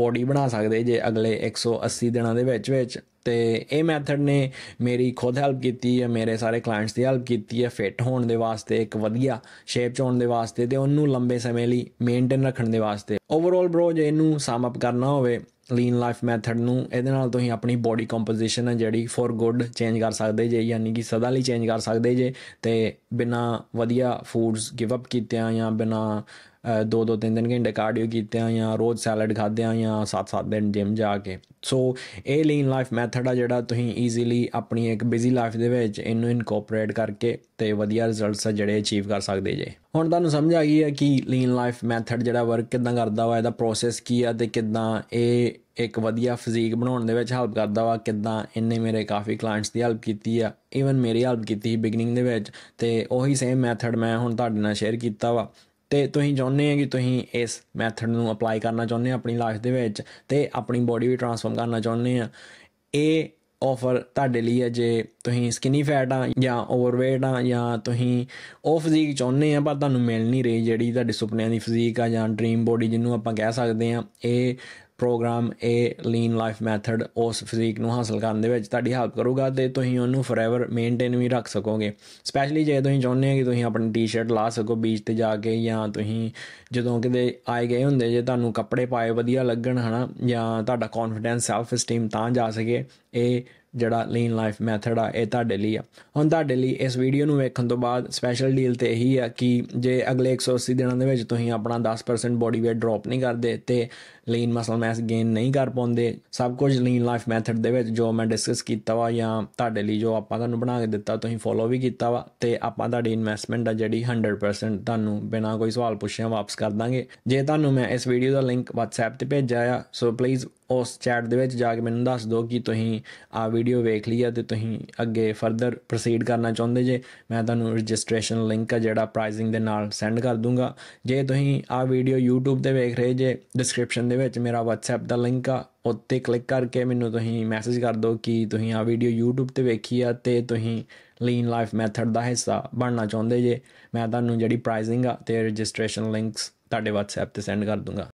ਬੋਡੀ ਬਣਾ ਸਕਦੇ ਜੇ ਅਗਲੇ 180 ਦਿਨਾਂ ਦੇ ਵਿੱਚ ਵਿੱਚ ਤੇ ਇਹ ਮੈਥਡ ਨੇ ਮੇਰੀ ਖੁਦ ਹੈਲਪ ਕੀਤੀ ਹੈ ਮੇਰੇ ਸਾਰੇ ਕਲਾਇੰਟਸ ਦੀ ਹੈਲਪ ਕੀਤੀ ਹੈ ਫਿਟ ਹੋਣ ਦੇ ਵਾਸਤੇ ਇੱਕ ਵਧੀਆ ਸ਼ੇਪ ਚ ਹੋਣ ਦੇ ਵਾਸਤੇ ਤੇ ਉਹਨੂੰ ਲੰਬੇ ਸਮੇਂ ਲਈ ਮੇਨਟੇਨ ਰੱਖਣ ਦੇ ਵਾਸਤੇ ਓਵਰਆਲ ਬ్రో ਜੇ ਇਹਨੂੰ ਸਮ ਅਪ ਕਰਨਾ ਹੋਵੇ ਲੀਨ ਲਾਈਫ ਮੈਥਡ ਨੂੰ ਇਹਦੇ ਨਾਲ ਤੁਸੀਂ ਆਪਣੀ ਬੋਡੀ ਕੰਪੋਜੀਸ਼ਨ ਹੈ ਜਿਹੜੀ ਫॉर ਗੁੱਡ ਚੇਂਜ ਕਰ ਸਕਦੇ ਜੇ ਯਾਨੀ ਕਿ ਸਦਾ ਲਈ ਚੇਂਜ ਕਰ ਸਕਦੇ ਜੇ ਤੇ ਬਿਨਾ ਵਧੀਆ ਫੂਡਸ ਗਿਵ ਅਪ ਕੀਤੇ ਆ ਜਾਂ ਬਿਨਾ ਦੋ ਦੋ ਤਿੰਨ ਤਿੰਨ ਘੰਟੇ ਕਾਰਡੀਓ ਕੀਤੇ ਆ ਜਾਂ ਰੋਜ਼ ਸੈਲਡ ਖਾਦੇ ਆ ਜਾਂ ਸੱਤ ਸੱਤ ਦਿਨ ਜਿਮ ਜਾ ਕੇ ਸੋ ਇਹ ਲੀਨ ਲਾਈਫ ਮੈਥਡ ਆ ਜਿਹੜਾ ਤੁਸੀਂ ਈਜ਼ੀਲੀ ਆਪਣੀ ਇੱਕ ਬਿਜ਼ੀ ਲਾਈਫ ਦੇ ਵਿੱਚ ਇਹਨੂੰ ਇਨਕੋਰਪੋਰੇਟ ਕਰਕੇ ਤੇ ਵਧੀਆ ਰਿਜ਼ਲਟਸ ਜਿਹੜੇ ਅਚੀਵ ਕਰ ਸਕਦੇ ਜੇ ਹੁਣ ਤੁਹਾਨੂੰ ਸਮਝ ਆ ਗਈ ਹੈ ਕਿ ਲੀਨ ਲਾਈਫ ਮੈਥਡ ਜਿਹੜਾ ਵਰਕ ਕਿਦਾਂ ਕਰਦਾ ਵਾ ਇਹਦਾ ਪ੍ਰੋਸੈਸ ਕੀ ਆ ਤੇ ਕਿਦਾਂ ਇਹ ਇੱਕ ਵਧੀਆ ਫਿਜ਼ੀਕ ਬਣਾਉਣ ਦੇ ਵਿੱਚ ਹੈਲਪ ਕਰਦਾ ਵਾ ਕਿਦਾਂ ਇੰਨੇ ਮੇਰੇ ਕਾਫੀ ਕਲਾਇੰਟਸ ਦੀ ਹੈਲਪ ਕੀਤੀ ਆ ਇਵਨ ਮੇਰੀ ਹੈਲਪ ਕੀਤੀ ਬਿਗਨਿੰਗ ਦੇ ਵਿੱਚ ਤੇ ਉਹੀ ਸੇਮ ਮੈਥਡ ਮੈਂ ਹੁਣ ਤੁਹਾਡੇ ਨਾਲ ਸ਼ੇਅਰ ਕੀਤਾ ਵਾ ਤੇ ਤੁਸੀਂ ਚਾਹੁੰਦੇ ਆ ਕਿ ਤੁਸੀਂ ਇਸ ਮੈਥਡ ਨੂੰ ਅਪਲਾਈ ਕਰਨਾ ਚਾਹੁੰਦੇ ਆ ਆਪਣੀ ਲਾਈਫ ਦੇ ਵਿੱਚ ਤੇ ਆਪਣੀ ਬੋਡੀ ਵੀ ਟਰਾਂਸਫਾਰਮ ਕਰਨਾ ਚਾਹੁੰਦੇ ਆ ਇਹ ਆਫਰ ਤੁਹਾਡੇ ਲਈ ਹੈ ਜੇ ਤੁਸੀਂ ਸਕਿਨੀ ਫੈਟ ਆ ਜਾਂ ਓਵਰਵੇਟ ਆ ਜਾਂ ਤੁਸੀਂ ਉਹ ਫਿਜ਼ੀਕ ਚਾਹੁੰਦੇ ਆ ਪਰ ਤੁਹਾਨੂੰ ਮਿਲ ਨਹੀਂ ਰਹੀ ਜਿਹੜੀ ਤੁਹਾਡੇ ਸੁਪਨਿਆਂ ਦੀ ਫਿਜ਼ੀਕ ਆ ਜਾਂ ਡ੍ਰੀਮ ਬੋਡੀ ਜਿਹਨੂੰ ਆਪਾਂ ਕਹਿ ਸਕਦੇ ਆ ਇਹ ਪ੍ਰੋਗਰਾਮ ਇਹ ਲੀਨ ਲਾਈਫ ਮੈਥਡ ਉਸ ਫਿਜ਼ੀਕ ਨੂੰ ਹਾਸਲ ਕਰਨ ਦੇ ਵਿੱਚ ਤੁਹਾਡੀ ਹੈਲਪ ਕਰੂਗਾ ਤੇ ਤੁਸੀਂ ਉਹਨੂੰ ਫੋਰਐਵਰ ਮੇਨਟੇਨ ਵੀ ਰੱਖ ਸਕੋਗੇ ਸਪੈਸ਼ਲੀ ਜੇ ਤੁਸੀਂ ਚਾਹੁੰਦੇ ਹੋ ਕਿ ਤੁਸੀਂ ਆਪਣੀ ਟੀ-ਸ਼ਰਟ ਲਾ ਸਕੋ ਬੀਚ ਤੇ ਜਾ ਕੇ ਜਾਂ ਤੁਸੀਂ ਜਦੋਂ ਕਿਤੇ ਆਏ ਗਏ ਹੁੰਦੇ ਜੇ ਤੁਹਾਨੂੰ ਕੱਪੜੇ ਪਾਏ ਵਧੀਆ ਲੱਗਣ ਹਨਾ ਜਾਂ ਤੁਹਾਡਾ ਕੌਨਫੀਡੈਂਸ ਸੈਲਫ esteem ਤਾਂ ਜਾ ਸਕੇ ਇਹ ਜਿਹੜਾ ਲੀਨ ਲਾਈਫ ਮੈਥਡ ਆ ਇਹ ਤੁਹਾਡੇ ਲਈ ਆ ਹੁਣ ਤੁਹਾਡੇ ਲਈ ਇਸ ਵੀਡੀਓ ਨੂੰ ਵੇਖਣ ਤੋਂ ਬਾਅਦ ਸਪੈਸ਼ਲ ਡੀਲ ਤੇ ਇਹੀ ਆ ਕਿ ਜੇ ਅਗਲੇ 180 ਦਿਨਾਂ ਦੇ ਵਿੱਚ ਤੁਸੀਂ ਆਪਣਾ 10% ਬੋਡੀ weight ਡ੍ਰੌਪ ਨਹੀਂ ਕਰਦੇ ਤੇ ਲੀਨ ਮਸਲ ਮੈਸ ਗੇਨ ਨਹੀਂ ਕਰ ਪਾਉਂਦੇ ਸਭ ਕੁਝ ਲੀਨ ਲਾਈਫ ਮੈਥਡ ਦੇ ਵਿੱਚ ਜੋ ਮੈਂ ਡਿਸਕਸ ਕੀਤਾ ਵਾ ਜਾਂ ਤੁਹਾਡੇ ਲਈ ਜੋ ਆਪਾਂ ਤੁਹਾਨੂੰ ਬਣਾ ਕੇ ਦਿੱਤਾ ਤੁਸੀਂ ਫੋਲੋ ਵੀ ਕੀਤਾ ਵਾ ਤੇ ਆਪਾਂ ਤੁਹਾਡੀ ਇਨਵੈਸਟਮੈਂਟ ਆ ਜਿਹੜੀ 100% ਤੁਹਾਨੂੰ ਬਿਨਾਂ ਕੋਈ ਸਵਾਲ ਪੁੱਛਿਆ ਵਾਪਸ ਕਰ ਦਾਂਗੇ ਜੇ ਤੁਹਾਨੂੰ ਮੈਂ ਇਸ ਵੀਡੀਓ ਦਾ ਲਿੰਕ WhatsApp ਤੇ ਭੇਜਿਆ ਆ ਸੋ ਪਲੀਜ਼ ਉਸ ਚੈਟ ਦੇ ਵਿੱਚ ਜਾ ਕੇ ਮੈਨੂੰ ਦੱਸ ਦਿਓ ਕਿ ਤੁਸੀਂ ਆ ਵੀਡੀਓ ਵੇਖ ਲਈ ਆ ਤੇ ਤੁਸੀਂ ਅੱਗੇ ਫਰਦਰ ਪ੍ਰੋਸੀਡ ਕਰਨਾ ਚਾਹੁੰਦੇ ਜੇ ਮੈਂ ਤੁਹਾਨੂੰ ਰਜਿਸਟ੍ਰੇਸ਼ਨ ਲਿੰਕ ਆ ਜਿਹੜਾ ਪ੍ਰਾਈਸਿੰਗ ਦੇ ਨਾਲ ਸੈਂਡ ਕਰ ਦੂੰਗਾ ਜੇ ਤੁਸੀਂ ਆ ਵੀਡੀਓ YouTube ਤੇ ਵੇਖ ਰਹੇ ਜੇ ਡਿਸਕ੍ਰਿਪਸ਼ਨ ਦੇ ਵਿੱਚ ਮੇਰਾ WhatsApp ਦਾ ਲਿੰਕ ਆ ਉੱਤੇ ਕਲਿੱਕ ਕਰਕੇ ਮੈਨੂੰ ਤੁਸੀਂ ਮੈਸੇਜ ਕਰ ਦਿਓ ਕਿ ਤੁਸੀਂ ਆ ਵੀਡੀਓ YouTube ਤੇ ਵੇਖੀ ਆ ਤੇ ਤੁਸੀਂ ਲੀਨ ਲਾਈਫ ਮੈਥਡ ਦਾ ਹਿੱਸਾ ਬਣਨਾ ਚਾਹੁੰਦੇ ਜੇ ਮੈਂ ਤੁਹਾਨੂੰ ਜਿਹੜੀ ਪ੍ਰਾਈਸਿੰਗ ਆ ਤੇ ਰਜਿਸਟ੍ਰੇਸ਼ਨ ਲਿੰਕਸ ਤੁਹਾਡੇ WhatsApp ਤੇ ਸੈਂਡ ਕਰ ਦੂੰਗਾ